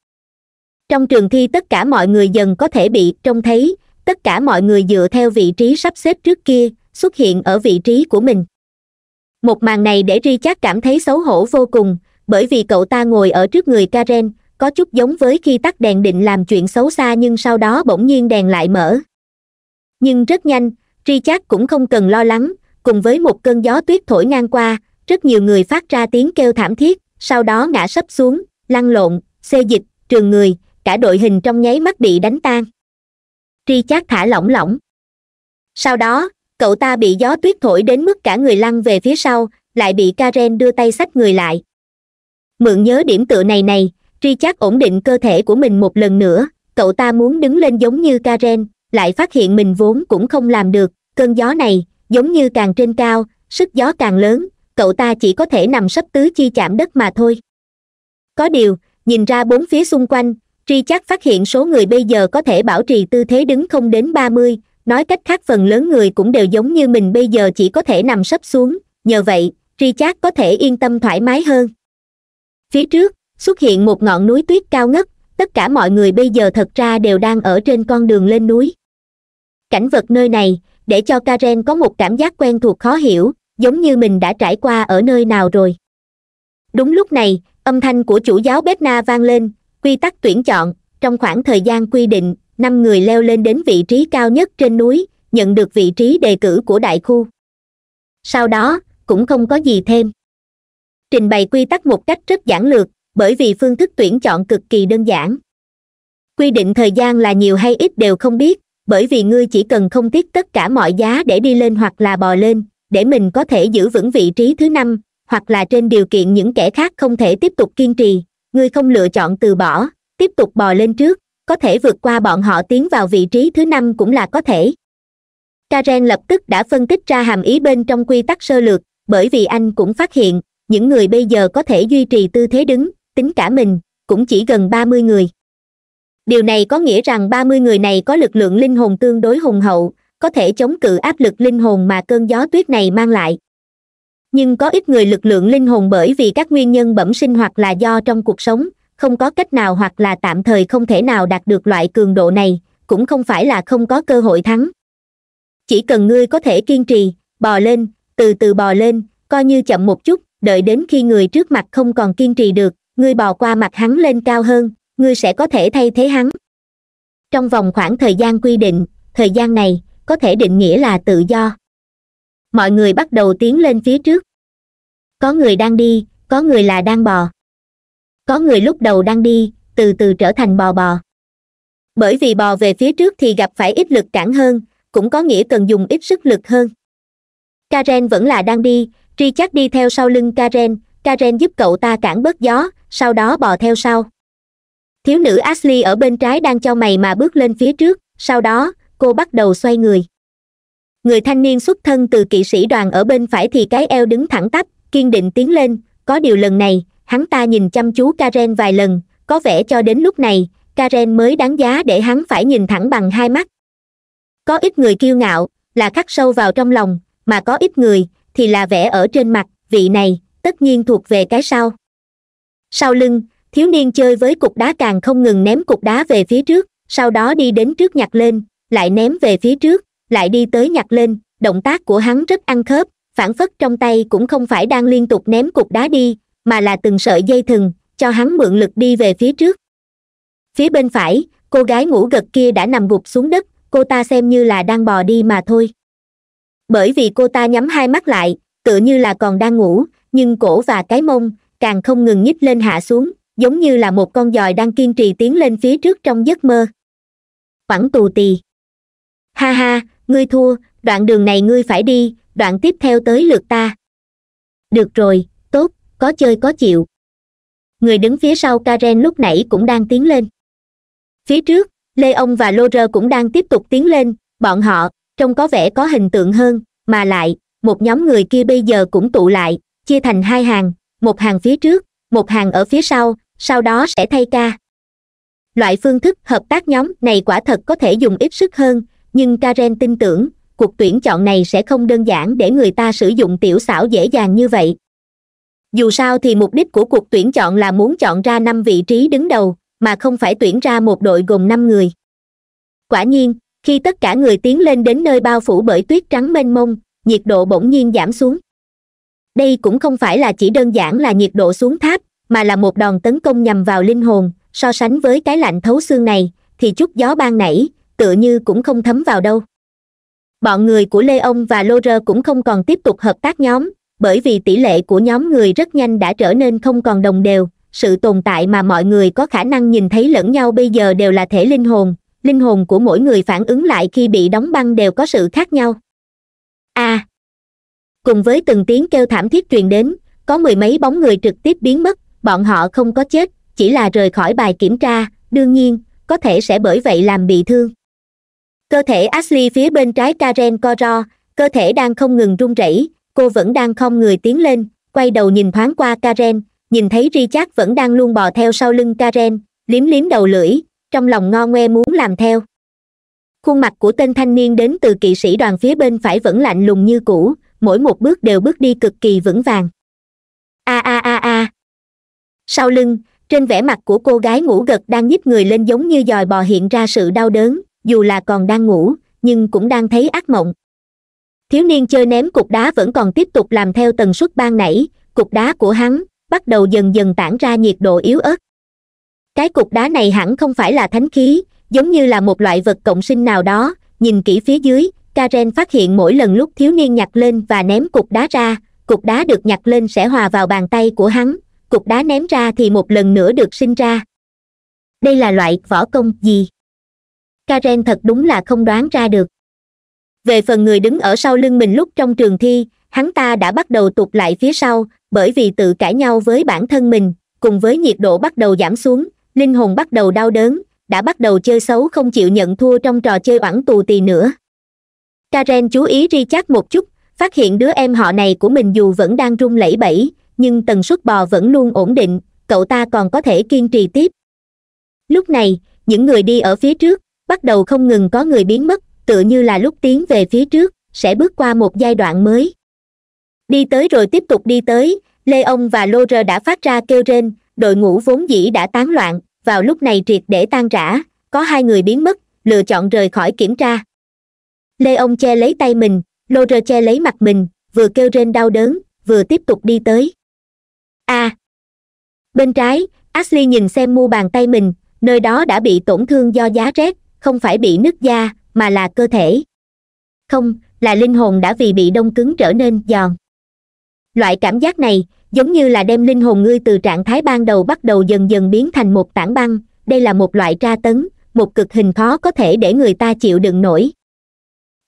A: trong trường thi tất cả mọi người dần có thể bị trông thấy tất cả mọi người dựa theo vị trí sắp xếp trước kia xuất hiện ở vị trí của mình một màn này để richard cảm thấy xấu hổ vô cùng bởi vì cậu ta ngồi ở trước người karen có chút giống với khi tắt đèn định làm chuyện xấu xa nhưng sau đó bỗng nhiên đèn lại mở nhưng rất nhanh richard cũng không cần lo lắng cùng với một cơn gió tuyết thổi ngang qua rất nhiều người phát ra tiếng kêu thảm thiết sau đó ngã sấp xuống lăn lộn xê dịch trường người cả đội hình trong nháy mắt bị đánh tan tri chát thả lỏng lỏng sau đó cậu ta bị gió tuyết thổi đến mức cả người lăn về phía sau lại bị karen đưa tay sách người lại mượn nhớ điểm tựa này này richard ổn định cơ thể của mình một lần nữa cậu ta muốn đứng lên giống như karen lại phát hiện mình vốn cũng không làm được cơn gió này giống như càng trên cao sức gió càng lớn cậu ta chỉ có thể nằm sấp tứ chi chạm đất mà thôi có điều nhìn ra bốn phía xung quanh tri chắc phát hiện số người bây giờ có thể bảo trì tư thế đứng không đến ba mươi nói cách khác phần lớn người cũng đều giống như mình bây giờ chỉ có thể nằm sấp xuống nhờ vậy richard có thể yên tâm thoải mái hơn phía trước xuất hiện một ngọn núi tuyết cao ngất tất cả mọi người bây giờ thật ra đều đang ở trên con đường lên núi cảnh vật nơi này để cho karen có một cảm giác quen thuộc khó hiểu giống như mình đã trải qua ở nơi nào rồi đúng lúc này âm thanh của chủ giáo bếp na vang lên quy tắc tuyển chọn trong khoảng thời gian quy định năm người leo lên đến vị trí cao nhất trên núi nhận được vị trí đề cử của đại khu sau đó cũng không có gì thêm trình bày quy tắc một cách rất giản lược bởi vì phương thức tuyển chọn cực kỳ đơn giản quy định thời gian là nhiều hay ít đều không biết bởi vì ngươi chỉ cần không tiếc tất cả mọi giá để đi lên hoặc là bò lên để mình có thể giữ vững vị trí thứ năm hoặc là trên điều kiện những kẻ khác không thể tiếp tục kiên trì ngươi không lựa chọn từ bỏ tiếp tục bò lên trước có thể vượt qua bọn họ tiến vào vị trí thứ năm cũng là có thể karen lập tức đã phân tích ra hàm ý bên trong quy tắc sơ lược bởi vì anh cũng phát hiện những người bây giờ có thể duy trì tư thế đứng tính cả mình cũng chỉ gần ba mươi người điều này có nghĩa rằng ba mươi người này có lực lượng linh hồn tương đối hùng hậu có thể chống cự áp lực linh hồn mà cơn gió tuyết này mang lại nhưng có ít người lực lượng linh hồn bởi vì các nguyên nhân bẩm sinh hoặc là do trong cuộc sống không có cách nào hoặc là tạm thời không thể nào đạt được loại cường độ này cũng không phải là không có cơ hội thắng chỉ cần ngươi có thể kiên trì bò lên từ từ bò lên coi như chậm một chút đợi đến khi người trước mặt không còn kiên trì được ngươi bò qua mặt hắn lên cao hơn ngươi sẽ có thể thay thế hắn trong vòng khoảng thời gian quy định thời gian này có thể định nghĩa là tự do mọi người bắt đầu tiến lên phía trước có người đang đi có người là đang bò có người lúc đầu đang đi từ từ trở thành bò bò bởi vì bò về phía trước thì gặp phải ít lực cản hơn cũng có nghĩa cần dùng ít sức lực hơn karen vẫn là đang đi tri chắc đi theo sau lưng karen karen giúp cậu ta cản bớt gió sau đó bò theo sau thiếu nữ ashley ở bên trái đang cho mày mà bước lên phía trước sau đó cô bắt đầu xoay người người thanh niên xuất thân từ kỵ sĩ đoàn ở bên phải thì cái eo đứng thẳng tắp kiên định tiến lên có điều lần này hắn ta nhìn chăm chú karen vài lần có vẻ cho đến lúc này karen mới đáng giá để hắn phải nhìn thẳng bằng hai mắt có ít người kiêu ngạo là khắc sâu vào trong lòng mà có ít người thì là vẻ ở trên mặt vị này tất nhiên thuộc về cái sau sau lưng thiếu niên chơi với cục đá càng không ngừng ném cục đá về phía trước sau đó đi đến trước nhặt lên lại ném về phía trước lại đi tới nhặt lên động tác của hắn rất ăn khớp phản phất trong tay cũng không phải đang liên tục ném cục đá đi mà là từng sợi dây thừng cho hắn mượn lực đi về phía trước phía bên phải cô gái ngủ gật kia đã nằm gục xuống đất cô ta xem như là đang bò đi mà thôi bởi vì cô ta nhắm hai mắt lại tựa như là còn đang ngủ nhưng cổ và cái mông càng không ngừng nhích lên hạ xuống giống như là một con dòi đang kiên trì tiến lên phía trước trong giấc mơ khoảng tù tì ha ha ngươi thua đoạn đường này ngươi phải đi đoạn tiếp theo tới lượt ta được rồi có chơi có chịu người đứng phía sau karen lúc nãy cũng đang tiến lên phía trước lê ông và lô rơ cũng đang tiếp tục tiến lên bọn họ trông có vẻ có hình tượng hơn mà lại một nhóm người kia bây giờ cũng tụ lại chia thành hai hàng một hàng phía trước một hàng ở phía sau sau đó sẽ thay ca loại phương thức hợp tác nhóm này quả thật có thể dùng ít sức hơn nhưng karen tin tưởng cuộc tuyển chọn này sẽ không đơn giản để người ta sử dụng tiểu xảo dễ dàng như vậy dù sao thì mục đích của cuộc tuyển chọn là muốn chọn ra năm vị trí đứng đầu mà không phải tuyển ra một đội gồm năm người quả nhiên khi tất cả người tiến lên đến nơi bao phủ bởi tuyết trắng mênh mông nhiệt độ bỗng nhiên giảm xuống đây cũng không phải là chỉ đơn giản là nhiệt độ xuống tháp mà là một đòn tấn công nhằm vào linh hồn so sánh với cái lạnh thấu xương này thì chút gió ban nảy tựa như cũng không thấm vào đâu bọn người của lê ông và lô rơ cũng không còn tiếp tục hợp tác nhóm bởi vì tỷ lệ của nhóm người rất nhanh đã trở nên không còn đồng đều sự tồn tại mà mọi người có khả năng nhìn thấy lẫn nhau bây giờ đều là thể linh hồn linh hồn của mỗi người phản ứng lại khi bị đóng băng đều có sự khác nhau a à, cùng với từng tiếng kêu thảm thiết truyền đến có mười mấy bóng người trực tiếp biến mất bọn họ không có chết chỉ là rời khỏi bài kiểm tra đương nhiên có thể sẽ bởi vậy làm bị thương cơ thể ashley phía bên trái karen co ro cơ thể đang không ngừng run rẩy cô vẫn đang không người tiến lên quay đầu nhìn thoáng qua karen nhìn thấy richard vẫn đang luôn bò theo sau lưng karen liếm liếm đầu lưỡi trong lòng ngo ngoe muốn làm theo khuôn mặt của tên thanh niên đến từ kỵ sĩ đoàn phía bên phải vẫn lạnh lùng như cũ mỗi một bước đều bước đi cực kỳ vững vàng a a a a sau lưng trên vẻ mặt của cô gái ngủ gật đang nhích người lên giống như dòi bò hiện ra sự đau đớn dù là còn đang ngủ nhưng cũng đang thấy ác mộng thiếu niên chơi ném cục đá vẫn còn tiếp tục làm theo tần suất ban nãy cục đá của hắn bắt đầu dần dần tản ra nhiệt độ yếu ớt cái cục đá này hẳn không phải là thánh khí giống như là một loại vật cộng sinh nào đó nhìn kỹ phía dưới karen phát hiện mỗi lần lúc thiếu niên nhặt lên và ném cục đá ra cục đá được nhặt lên sẽ hòa vào bàn tay của hắn cục đá ném ra thì một lần nữa được sinh ra đây là loại võ công gì karen thật đúng là không đoán ra được về phần người đứng ở sau lưng mình lúc trong trường thi hắn ta đã bắt đầu tụt lại phía sau bởi vì tự cãi nhau với bản thân mình cùng với nhiệt độ bắt đầu giảm xuống linh hồn bắt đầu đau đớn đã bắt đầu chơi xấu không chịu nhận thua trong trò chơi oẳn tù tì nữa karen chú ý richard một chút phát hiện đứa em họ này của mình dù vẫn đang rung lẩy bẩy nhưng tần suất bò vẫn luôn ổn định cậu ta còn có thể kiên trì tiếp lúc này những người đi ở phía trước bắt đầu không ngừng có người biến mất tựa như là lúc tiến về phía trước sẽ bước qua một giai đoạn mới đi tới rồi tiếp tục đi tới lê ông và lô rơ đã phát ra kêu rên đội ngũ vốn dĩ đã tán loạn vào lúc này triệt để tan rã có hai người biến mất lựa chọn rời khỏi kiểm tra lê ông che lấy tay mình lô rơ che lấy mặt mình vừa kêu rên đau đớn vừa tiếp tục đi tới a à. bên trái ashley nhìn xem mu bàn tay mình nơi đó đã bị tổn thương do giá rét không phải bị nứt da mà là cơ thể không là linh hồn đã vì bị đông cứng trở nên giòn loại cảm giác này giống như là đem linh hồn ngươi từ trạng thái ban đầu bắt đầu dần dần biến thành một tảng băng đây là một loại tra tấn một cực hình khó có thể để người ta chịu đựng nổi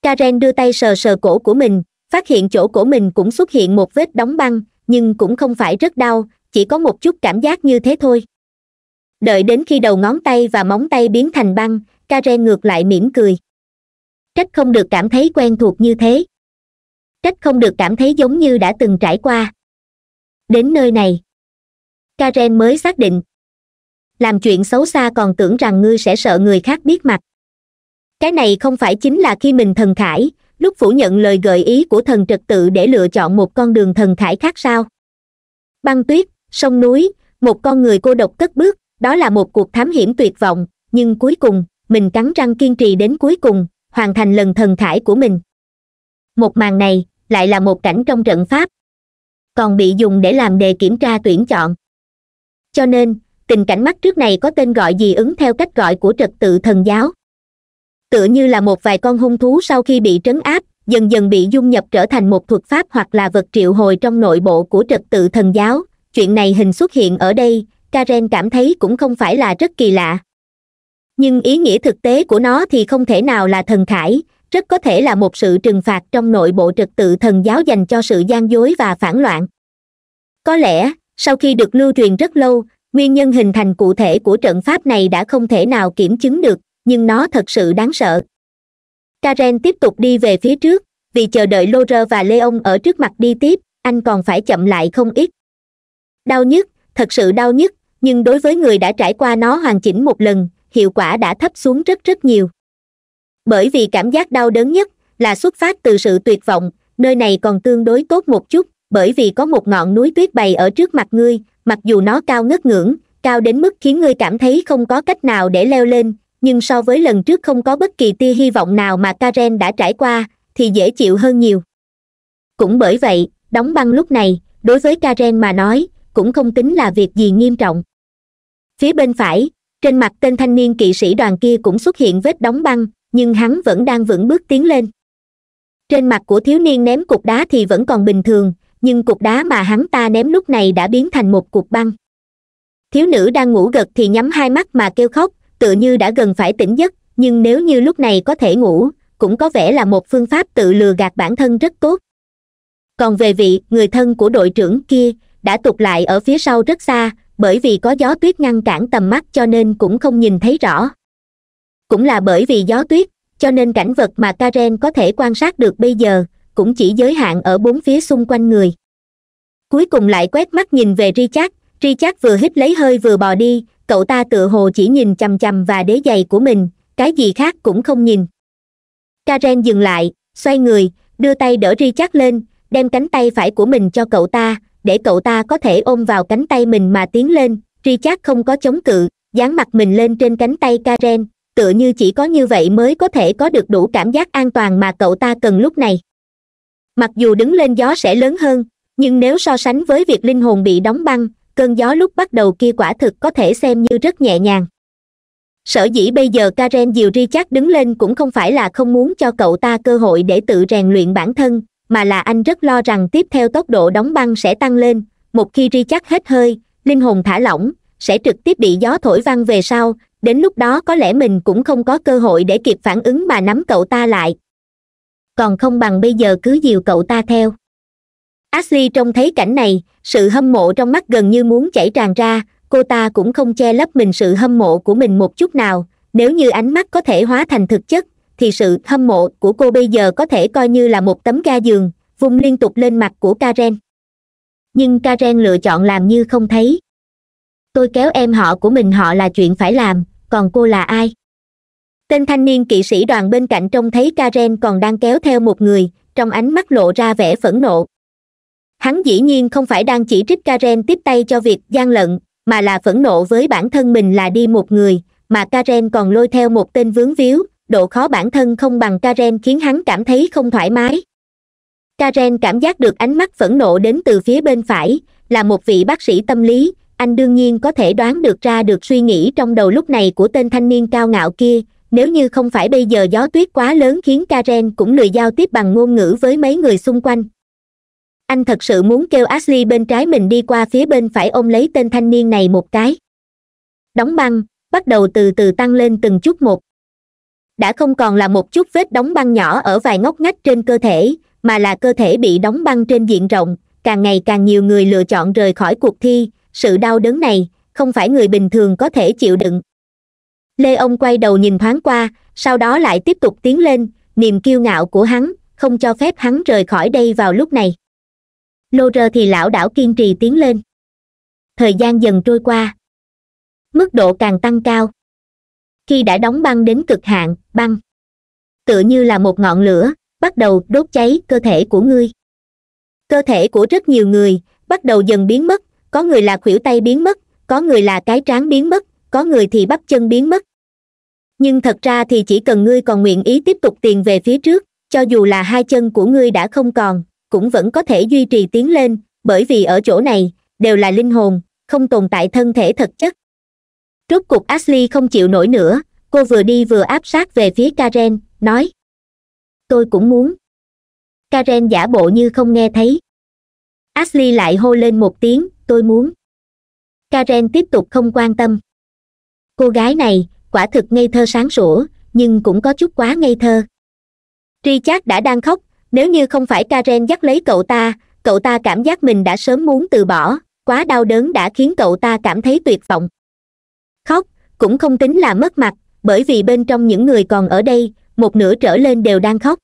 A: karen đưa tay sờ sờ cổ của mình phát hiện chỗ cổ mình cũng xuất hiện một vết đóng băng nhưng cũng không phải rất đau chỉ có một chút cảm giác như thế thôi đợi đến khi đầu ngón tay và móng tay biến thành băng karen ngược lại mỉm cười trách không được cảm thấy quen thuộc như thế trách không được cảm thấy giống như đã từng trải qua đến nơi này karen mới xác định làm chuyện xấu xa còn tưởng rằng ngươi sẽ sợ người khác biết mặt cái này không phải chính là khi mình thần khải lúc phủ nhận lời gợi ý của thần trật tự để lựa chọn một con đường thần khải khác sao băng tuyết sông núi một con người cô độc cất bước đó là một cuộc thám hiểm tuyệt vọng nhưng cuối cùng mình cắn răng kiên trì đến cuối cùng hoàn thành lần thần thải của mình một màn này lại là một cảnh trong trận pháp còn bị dùng để làm đề kiểm tra tuyển chọn cho nên tình cảnh mắt trước này có tên gọi gì ứng theo cách gọi của trật tự thần giáo tựa như là một vài con hung thú sau khi bị trấn áp dần dần bị dung nhập trở thành một thuật pháp hoặc là vật triệu hồi trong nội bộ của trật tự thần giáo chuyện này hình xuất hiện ở đây karen cảm thấy cũng không phải là rất kỳ lạ nhưng ý nghĩa thực tế của nó thì không thể nào là thần khải rất có thể là một sự trừng phạt trong nội bộ trật tự thần giáo dành cho sự gian dối và phản loạn có lẽ sau khi được lưu truyền rất lâu nguyên nhân hình thành cụ thể của trận pháp này đã không thể nào kiểm chứng được nhưng nó thật sự đáng sợ karen tiếp tục đi về phía trước vì chờ đợi lô và Leon ở trước mặt đi tiếp anh còn phải chậm lại không ít đau nhức thật sự đau nhức nhưng đối với người đã trải qua nó hoàn chỉnh một lần hiệu quả đã thấp xuống rất rất nhiều bởi vì cảm giác đau đớn nhất là xuất phát từ sự tuyệt vọng nơi này còn tương đối tốt một chút bởi vì có một ngọn núi tuyết bày ở trước mặt ngươi mặc dù nó cao ngất ngưỡng cao đến mức khiến ngươi cảm thấy không có cách nào để leo lên nhưng so với lần trước không có bất kỳ tia hy vọng nào mà karen đã trải qua thì dễ chịu hơn nhiều cũng bởi vậy đóng băng lúc này đối với karen mà nói cũng không tính là việc gì nghiêm trọng phía bên phải trên mặt tên thanh niên kỵ sĩ đoàn kia cũng xuất hiện vết đóng băng nhưng hắn vẫn đang vững bước tiến lên trên mặt của thiếu niên ném cục đá thì vẫn còn bình thường nhưng cục đá mà hắn ta ném lúc này đã biến thành một cục băng thiếu nữ đang ngủ gật thì nhắm hai mắt mà kêu khóc tựa như đã gần phải tỉnh giấc nhưng nếu như lúc này có thể ngủ cũng có vẻ là một phương pháp tự lừa gạt bản thân rất tốt còn về vị người thân của đội trưởng kia đã tụt lại ở phía sau rất xa bởi vì có gió tuyết ngăn cản tầm mắt cho nên cũng không nhìn thấy rõ cũng là bởi vì gió tuyết cho nên cảnh vật mà karen có thể quan sát được bây giờ cũng chỉ giới hạn ở bốn phía xung quanh người cuối cùng lại quét mắt nhìn về richard richard vừa hít lấy hơi vừa bò đi cậu ta tựa hồ chỉ nhìn chằm chằm và đế giày của mình cái gì khác cũng không nhìn karen dừng lại xoay người đưa tay đỡ richard lên đem cánh tay phải của mình cho cậu ta để cậu ta có thể ôm vào cánh tay mình mà tiến lên richard không có chống cự dán mặt mình lên trên cánh tay karen tựa như chỉ có như vậy mới có thể có được đủ cảm giác an toàn mà cậu ta cần lúc này mặc dù đứng lên gió sẽ lớn hơn nhưng nếu so sánh với việc linh hồn bị đóng băng cơn gió lúc bắt đầu kia quả thực có thể xem như rất nhẹ nhàng sở dĩ bây giờ karen dìu richard đứng lên cũng không phải là không muốn cho cậu ta cơ hội để tự rèn luyện bản thân mà là anh rất lo rằng tiếp theo tốc độ đóng băng sẽ tăng lên một khi richard hết hơi linh hồn thả lỏng sẽ trực tiếp bị gió thổi văng về sau đến lúc đó có lẽ mình cũng không có cơ hội để kịp phản ứng mà nắm cậu ta lại còn không bằng bây giờ cứ dìu cậu ta theo ashley trông thấy cảnh này sự hâm mộ trong mắt gần như muốn chảy tràn ra cô ta cũng không che lấp mình sự hâm mộ của mình một chút nào nếu như ánh mắt có thể hóa thành thực chất thì sự hâm mộ của cô bây giờ có thể coi như là một tấm ga giường vung liên tục lên mặt của karen nhưng karen lựa chọn làm như không thấy tôi kéo em họ của mình họ là chuyện phải làm còn cô là ai tên thanh niên kỵ sĩ đoàn bên cạnh trông thấy karen còn đang kéo theo một người trong ánh mắt lộ ra vẻ phẫn nộ hắn dĩ nhiên không phải đang chỉ trích karen tiếp tay cho việc gian lận mà là phẫn nộ với bản thân mình là đi một người mà karen còn lôi theo một tên vướng víu độ khó bản thân không bằng karen khiến hắn cảm thấy không thoải mái karen cảm giác được ánh mắt phẫn nộ đến từ phía bên phải là một vị bác sĩ tâm lý anh đương nhiên có thể đoán được ra được suy nghĩ trong đầu lúc này của tên thanh niên cao ngạo kia nếu như không phải bây giờ gió tuyết quá lớn khiến karen cũng lười giao tiếp bằng ngôn ngữ với mấy người xung quanh anh thật sự muốn kêu ashley bên trái mình đi qua phía bên phải ôm lấy tên thanh niên này một cái đóng băng bắt đầu từ từ tăng lên từng chút một đã không còn là một chút vết đóng băng nhỏ ở vài ngóc ngách trên cơ thể mà là cơ thể bị đóng băng trên diện rộng càng ngày càng nhiều người lựa chọn rời khỏi cuộc thi sự đau đớn này không phải người bình thường có thể chịu đựng lê ông quay đầu nhìn thoáng qua sau đó lại tiếp tục tiến lên niềm kiêu ngạo của hắn không cho phép hắn rời khỏi đây vào lúc này lô rơ thì lão đảo kiên trì tiến lên thời gian dần trôi qua mức độ càng tăng cao khi đã đóng băng đến cực hạn băng tựa như là một ngọn lửa bắt đầu đốt cháy cơ thể của ngươi cơ thể của rất nhiều người bắt đầu dần biến mất có người là khuỷu tay biến mất có người là cái trán biến mất có người thì bắp chân biến mất nhưng thật ra thì chỉ cần ngươi còn nguyện ý tiếp tục tiền về phía trước cho dù là hai chân của ngươi đã không còn cũng vẫn có thể duy trì tiến lên bởi vì ở chỗ này đều là linh hồn không tồn tại thân thể thực chất rốt cuộc ashley không chịu nổi nữa cô vừa đi vừa áp sát về phía karen nói tôi cũng muốn karen giả bộ như không nghe thấy ashley lại hô lên một tiếng tôi muốn karen tiếp tục không quan tâm cô gái này quả thực ngây thơ sáng sủa nhưng cũng có chút quá ngây thơ richard đã đang khóc nếu như không phải karen dắt lấy cậu ta cậu ta cảm giác mình đã sớm muốn từ bỏ quá đau đớn đã khiến cậu ta cảm thấy tuyệt vọng cũng không tính là mất mặt bởi vì bên trong những người còn ở đây một nửa trở lên đều đang khóc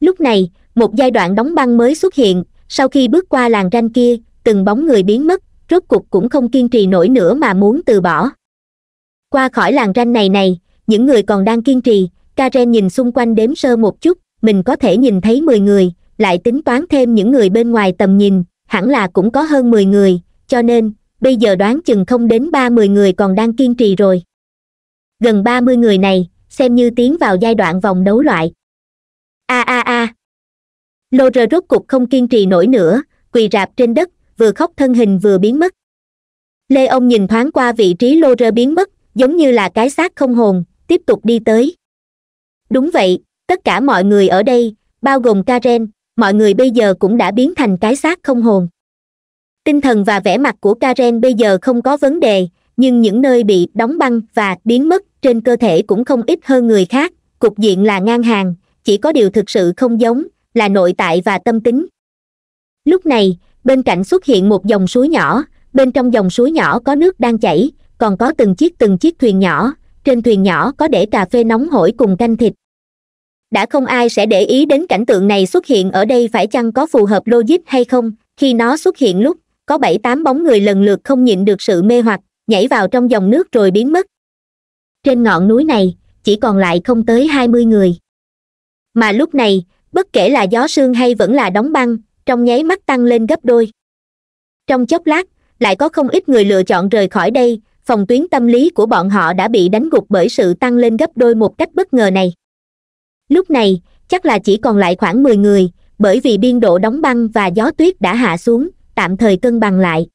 A: lúc này một giai đoạn đóng băng mới xuất hiện sau khi bước qua làng ranh kia từng bóng người biến mất rốt cục cũng không kiên trì nổi nữa mà muốn từ bỏ qua khỏi làng ranh này này những người còn đang kiên trì karen nhìn xung quanh đếm sơ một chút mình có thể nhìn thấy mười người lại tính toán thêm những người bên ngoài tầm nhìn hẳn là cũng có hơn mười người cho nên bây giờ đoán chừng không đến ba mươi người còn đang kiên trì rồi gần ba mươi người này xem như tiến vào giai đoạn vòng đấu loại a a a lô rơ rốt cục không kiên trì nổi nữa quỳ rạp trên đất vừa khóc thân hình vừa biến mất lê ông nhìn thoáng qua vị trí lô biến mất giống như là cái xác không hồn tiếp tục đi tới đúng vậy tất cả mọi người ở đây bao gồm karen mọi người bây giờ cũng đã biến thành cái xác không hồn tinh thần và vẻ mặt của karen bây giờ không có vấn đề nhưng những nơi bị đóng băng và biến mất trên cơ thể cũng không ít hơn người khác cục diện là ngang hàng chỉ có điều thực sự không giống là nội tại và tâm tính lúc này bên cạnh xuất hiện một dòng suối nhỏ bên trong dòng suối nhỏ có nước đang chảy còn có từng chiếc từng chiếc thuyền nhỏ trên thuyền nhỏ có để cà phê nóng hổi cùng canh thịt đã không ai sẽ để ý đến cảnh tượng này xuất hiện ở đây phải chăng có phù hợp logic hay không khi nó xuất hiện lúc có bảy tám bóng người lần lượt không nhịn được sự mê hoặc nhảy vào trong dòng nước rồi biến mất trên ngọn núi này chỉ còn lại không tới hai mươi người mà lúc này bất kể là gió sương hay vẫn là đóng băng trong nháy mắt tăng lên gấp đôi trong chốc lát lại có không ít người lựa chọn rời khỏi đây phòng tuyến tâm lý của bọn họ đã bị đánh gục bởi sự tăng lên gấp đôi một cách bất ngờ này lúc này chắc là chỉ còn lại khoảng mười người bởi vì biên độ đóng băng và gió tuyết đã hạ xuống tạm thời cân bằng lại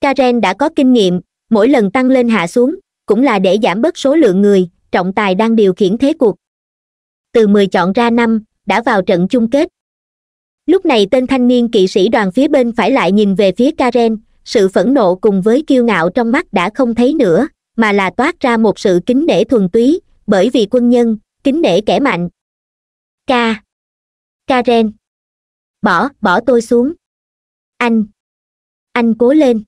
A: karen đã có kinh nghiệm mỗi lần tăng lên hạ xuống cũng là để giảm bớt số lượng người trọng tài đang điều khiển thế cuộc từ mười chọn ra năm đã vào trận chung kết lúc này tên thanh niên kỵ sĩ đoàn phía bên phải lại nhìn về phía karen sự phẫn nộ cùng với kiêu ngạo trong mắt đã không thấy nữa mà là toát ra một sự kính nể thuần túy bởi vì quân nhân kính nể kẻ mạnh ca karen bỏ bỏ tôi xuống anh anh cố lên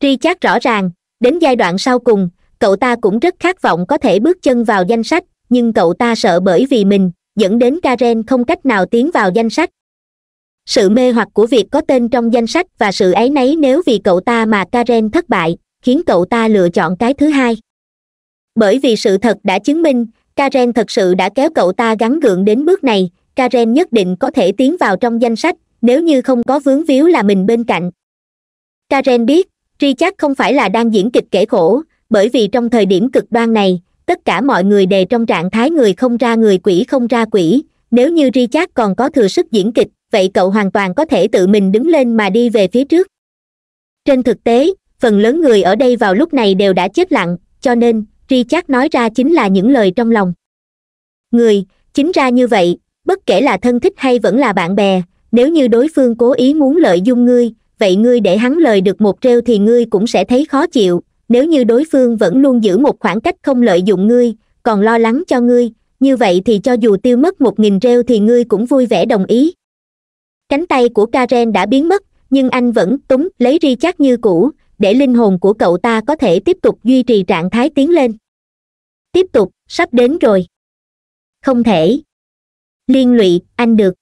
A: tri chắc rõ ràng đến giai đoạn sau cùng cậu ta cũng rất khát vọng có thể bước chân vào danh sách nhưng cậu ta sợ bởi vì mình dẫn đến karen không cách nào tiến vào danh sách sự mê hoặc của việc có tên trong danh sách và sự áy náy nếu vì cậu ta mà karen thất bại khiến cậu ta lựa chọn cái thứ hai bởi vì sự thật đã chứng minh karen thật sự đã kéo cậu ta gắn gượng đến bước này karen nhất định có thể tiến vào trong danh sách nếu như không có vướng víu là mình bên cạnh karen biết Tri richard không phải là đang diễn kịch kể khổ bởi vì trong thời điểm cực đoan này tất cả mọi người đều trong trạng thái người không ra người quỷ không ra quỷ nếu như Tri richard còn có thừa sức diễn kịch vậy cậu hoàn toàn có thể tự mình đứng lên mà đi về phía trước trên thực tế phần lớn người ở đây vào lúc này đều đã chết lặng cho nên Tri richard nói ra chính là những lời trong lòng người chính ra như vậy bất kể là thân thích hay vẫn là bạn bè nếu như đối phương cố ý muốn lợi dung ngươi vậy ngươi để hắn lời được một treo thì ngươi cũng sẽ thấy khó chịu nếu như đối phương vẫn luôn giữ một khoảng cách không lợi dụng ngươi còn lo lắng cho ngươi như vậy thì cho dù tiêu mất một nghìn treo thì ngươi cũng vui vẻ đồng ý cánh tay của karen đã biến mất nhưng anh vẫn túng lấy ri chắc như cũ để linh hồn của cậu ta có thể tiếp tục duy trì trạng thái tiến lên tiếp tục sắp đến rồi không thể liên lụy anh được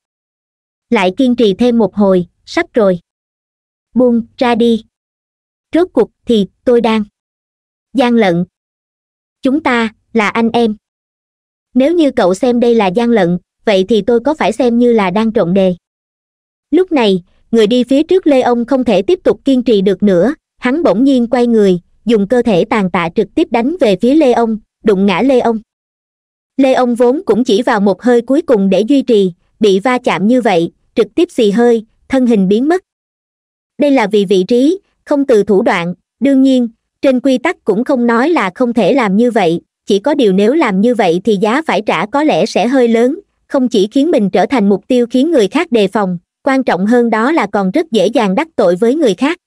A: lại kiên trì thêm một hồi sắp rồi buông ra đi rốt cuộc thì tôi đang gian lận chúng ta là anh em nếu như cậu xem đây là gian lận vậy thì tôi có phải xem như là đang trộn đề lúc này người đi phía trước lê ông không thể tiếp tục kiên trì được nữa hắn bỗng nhiên quay người dùng cơ thể tàn tạ trực tiếp đánh về phía lê ông đụng ngã lê ông lê ông vốn cũng chỉ vào một hơi cuối cùng để duy trì bị va chạm như vậy trực tiếp xì hơi thân hình biến mất đây là vì vị trí không từ thủ đoạn đương nhiên trên quy tắc cũng không nói là không thể làm như vậy chỉ có điều nếu làm như vậy thì giá phải trả có lẽ sẽ hơi lớn không chỉ khiến mình trở thành mục tiêu khiến người khác đề phòng quan trọng hơn đó là còn rất dễ dàng đắc tội với người khác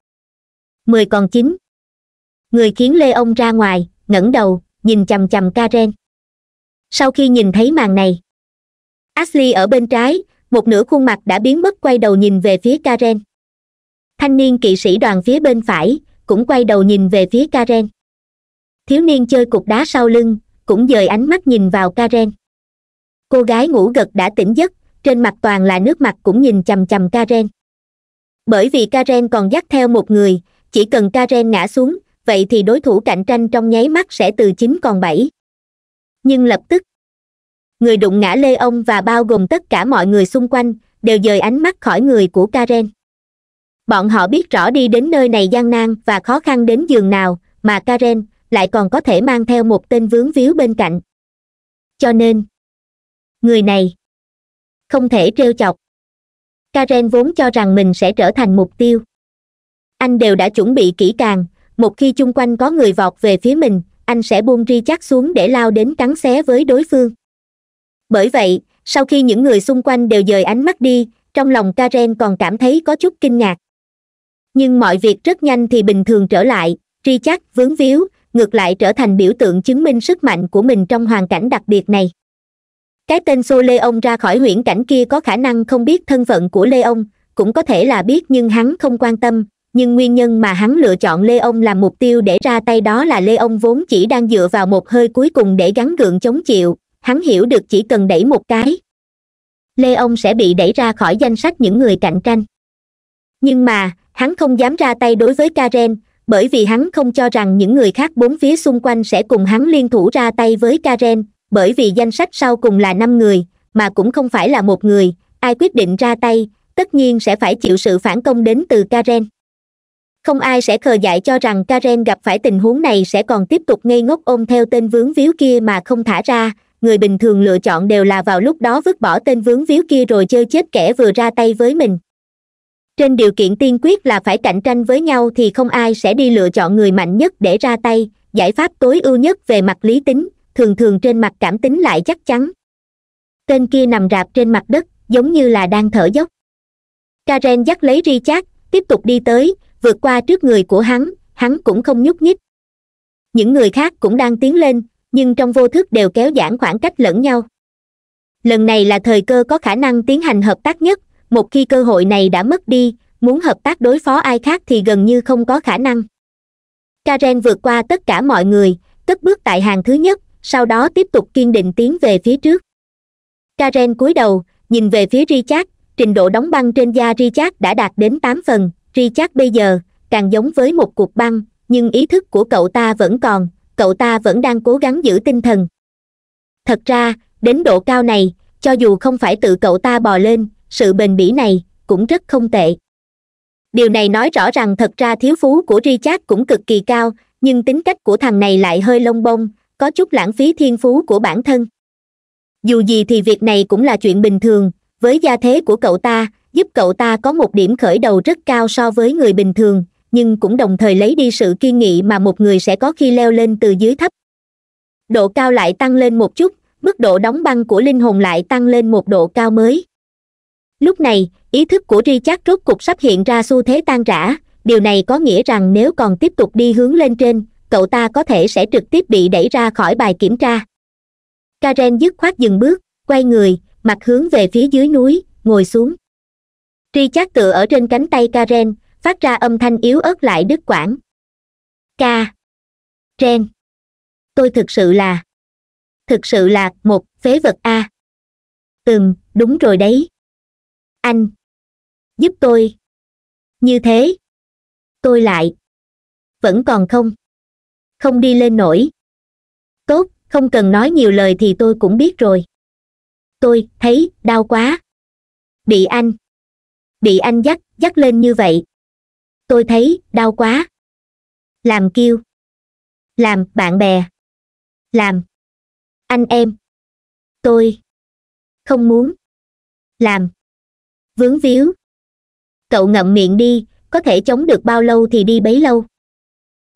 A: mười còn chín người khiến lê ông ra ngoài ngẩng đầu nhìn chằm chằm karen sau khi nhìn thấy màn này ashley ở bên trái một nửa khuôn mặt đã biến mất quay đầu nhìn về phía karen thanh niên kỵ sĩ đoàn phía bên phải cũng quay đầu nhìn về phía karen thiếu niên chơi cục đá sau lưng cũng dời ánh mắt nhìn vào karen cô gái ngủ gật đã tỉnh giấc trên mặt toàn là nước mặt cũng nhìn chằm chằm karen bởi vì karen còn dắt theo một người chỉ cần karen ngã xuống vậy thì đối thủ cạnh tranh trong nháy mắt sẽ từ chín còn bảy nhưng lập tức người đụng ngã lê ông và bao gồm tất cả mọi người xung quanh đều dời ánh mắt khỏi người của karen bọn họ biết rõ đi đến nơi này gian nan và khó khăn đến giường nào mà karen lại còn có thể mang theo một tên vướng víu bên cạnh cho nên người này không thể trêu chọc karen vốn cho rằng mình sẽ trở thành mục tiêu anh đều đã chuẩn bị kỹ càng một khi chung quanh có người vọt về phía mình anh sẽ buông ri chắc xuống để lao đến cắn xé với đối phương bởi vậy sau khi những người xung quanh đều dời ánh mắt đi trong lòng karen còn cảm thấy có chút kinh ngạc nhưng mọi việc rất nhanh thì bình thường trở lại richard vướng víu ngược lại trở thành biểu tượng chứng minh sức mạnh của mình trong hoàn cảnh đặc biệt này cái tên xô lê ông ra khỏi huyễn cảnh kia có khả năng không biết thân phận của lê ông cũng có thể là biết nhưng hắn không quan tâm nhưng nguyên nhân mà hắn lựa chọn lê ông làm mục tiêu để ra tay đó là lê ông vốn chỉ đang dựa vào một hơi cuối cùng để gắn gượng chống chịu hắn hiểu được chỉ cần đẩy một cái lê ông sẽ bị đẩy ra khỏi danh sách những người cạnh tranh nhưng mà hắn không dám ra tay đối với karen bởi vì hắn không cho rằng những người khác bốn phía xung quanh sẽ cùng hắn liên thủ ra tay với karen bởi vì danh sách sau cùng là năm người mà cũng không phải là một người ai quyết định ra tay tất nhiên sẽ phải chịu sự phản công đến từ karen không ai sẽ khờ dại cho rằng karen gặp phải tình huống này sẽ còn tiếp tục ngây ngốc ôm theo tên vướng víu kia mà không thả ra người bình thường lựa chọn đều là vào lúc đó vứt bỏ tên vướng víu kia rồi chơi chết kẻ vừa ra tay với mình trên điều kiện tiên quyết là phải cạnh tranh với nhau thì không ai sẽ đi lựa chọn người mạnh nhất để ra tay giải pháp tối ưu nhất về mặt lý tính thường thường trên mặt cảm tính lại chắc chắn tên kia nằm rạp trên mặt đất giống như là đang thở dốc karen dắt lấy richard tiếp tục đi tới vượt qua trước người của hắn hắn cũng không nhúc nhích những người khác cũng đang tiến lên nhưng trong vô thức đều kéo giãn khoảng cách lẫn nhau lần này là thời cơ có khả năng tiến hành hợp tác nhất một khi cơ hội này đã mất đi muốn hợp tác đối phó ai khác thì gần như không có khả năng karen vượt qua tất cả mọi người cất bước tại hàng thứ nhất sau đó tiếp tục kiên định tiến về phía trước karen cúi đầu nhìn về phía richard trình độ đóng băng trên da richard đã đạt đến tám phần richard bây giờ càng giống với một cuộc băng nhưng ý thức của cậu ta vẫn còn cậu ta vẫn đang cố gắng giữ tinh thần thật ra đến độ cao này cho dù không phải tự cậu ta bò lên sự bền bỉ này cũng rất không tệ điều này nói rõ rằng thật ra thiếu phú của richard cũng cực kỳ cao nhưng tính cách của thằng này lại hơi lông bông có chút lãng phí thiên phú của bản thân dù gì thì việc này cũng là chuyện bình thường với gia thế của cậu ta giúp cậu ta có một điểm khởi đầu rất cao so với người bình thường nhưng cũng đồng thời lấy đi sự kiên nghị mà một người sẽ có khi leo lên từ dưới thấp độ cao lại tăng lên một chút mức độ đóng băng của linh hồn lại tăng lên một độ cao mới lúc này ý thức của richard rốt cục sắp hiện ra xu thế tan rã điều này có nghĩa rằng nếu còn tiếp tục đi hướng lên trên cậu ta có thể sẽ trực tiếp bị đẩy ra khỏi bài kiểm tra karen dứt khoát dừng bước quay người mặt hướng về phía dưới núi ngồi xuống richard tựa ở trên cánh tay karen phát ra âm thanh yếu ớt lại đứt quãng ca ren tôi thực sự là thực sự là một phế vật a à. ừm đúng rồi đấy anh giúp tôi như thế tôi lại vẫn còn không không đi lên nổi tốt không cần nói nhiều lời thì tôi cũng biết rồi tôi thấy đau quá bị anh bị anh dắt dắt lên như vậy tôi thấy đau quá làm kêu làm bạn bè làm anh em tôi không muốn làm vướng víu cậu ngậm miệng đi có thể chống được bao lâu thì đi bấy lâu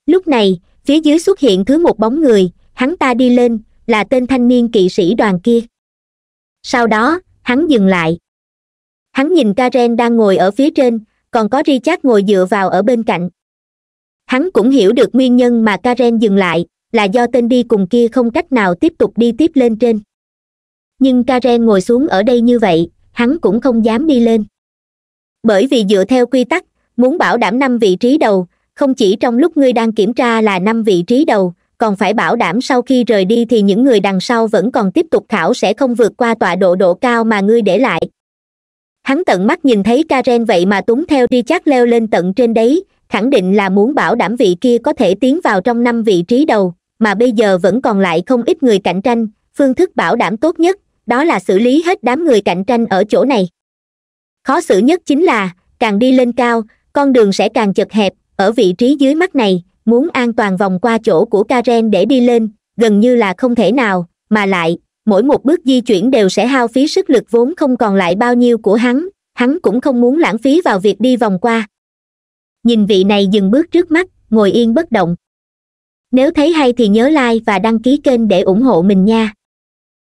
A: lúc này phía dưới xuất hiện thứ một bóng người hắn ta đi lên là tên thanh niên kỵ sĩ đoàn kia sau đó hắn dừng lại hắn nhìn karen đang ngồi ở phía trên còn có richard ngồi dựa vào ở bên cạnh hắn cũng hiểu được nguyên nhân mà karen dừng lại là do tên đi cùng kia không cách nào tiếp tục đi tiếp lên trên nhưng karen ngồi xuống ở đây như vậy hắn cũng không dám đi lên bởi vì dựa theo quy tắc muốn bảo đảm năm vị trí đầu không chỉ trong lúc ngươi đang kiểm tra là năm vị trí đầu còn phải bảo đảm sau khi rời đi thì những người đằng sau vẫn còn tiếp tục khảo sẽ không vượt qua tọa độ độ cao mà ngươi để lại hắn tận mắt nhìn thấy karen vậy mà túng theo richard leo lên tận trên đấy khẳng định là muốn bảo đảm vị kia có thể tiến vào trong năm vị trí đầu mà bây giờ vẫn còn lại không ít người cạnh tranh phương thức bảo đảm tốt nhất đó là xử lý hết đám người cạnh tranh ở chỗ này khó xử nhất chính là càng đi lên cao con đường sẽ càng chật hẹp ở vị trí dưới mắt này muốn an toàn vòng qua chỗ của karen để đi lên gần như là không thể nào mà lại mỗi một bước di chuyển đều sẽ hao phí sức lực vốn không còn lại bao nhiêu của hắn hắn cũng không muốn lãng phí vào việc đi vòng qua nhìn vị này dừng bước trước mắt ngồi yên bất động nếu thấy hay thì nhớ like và đăng ký kênh để ủng hộ mình nha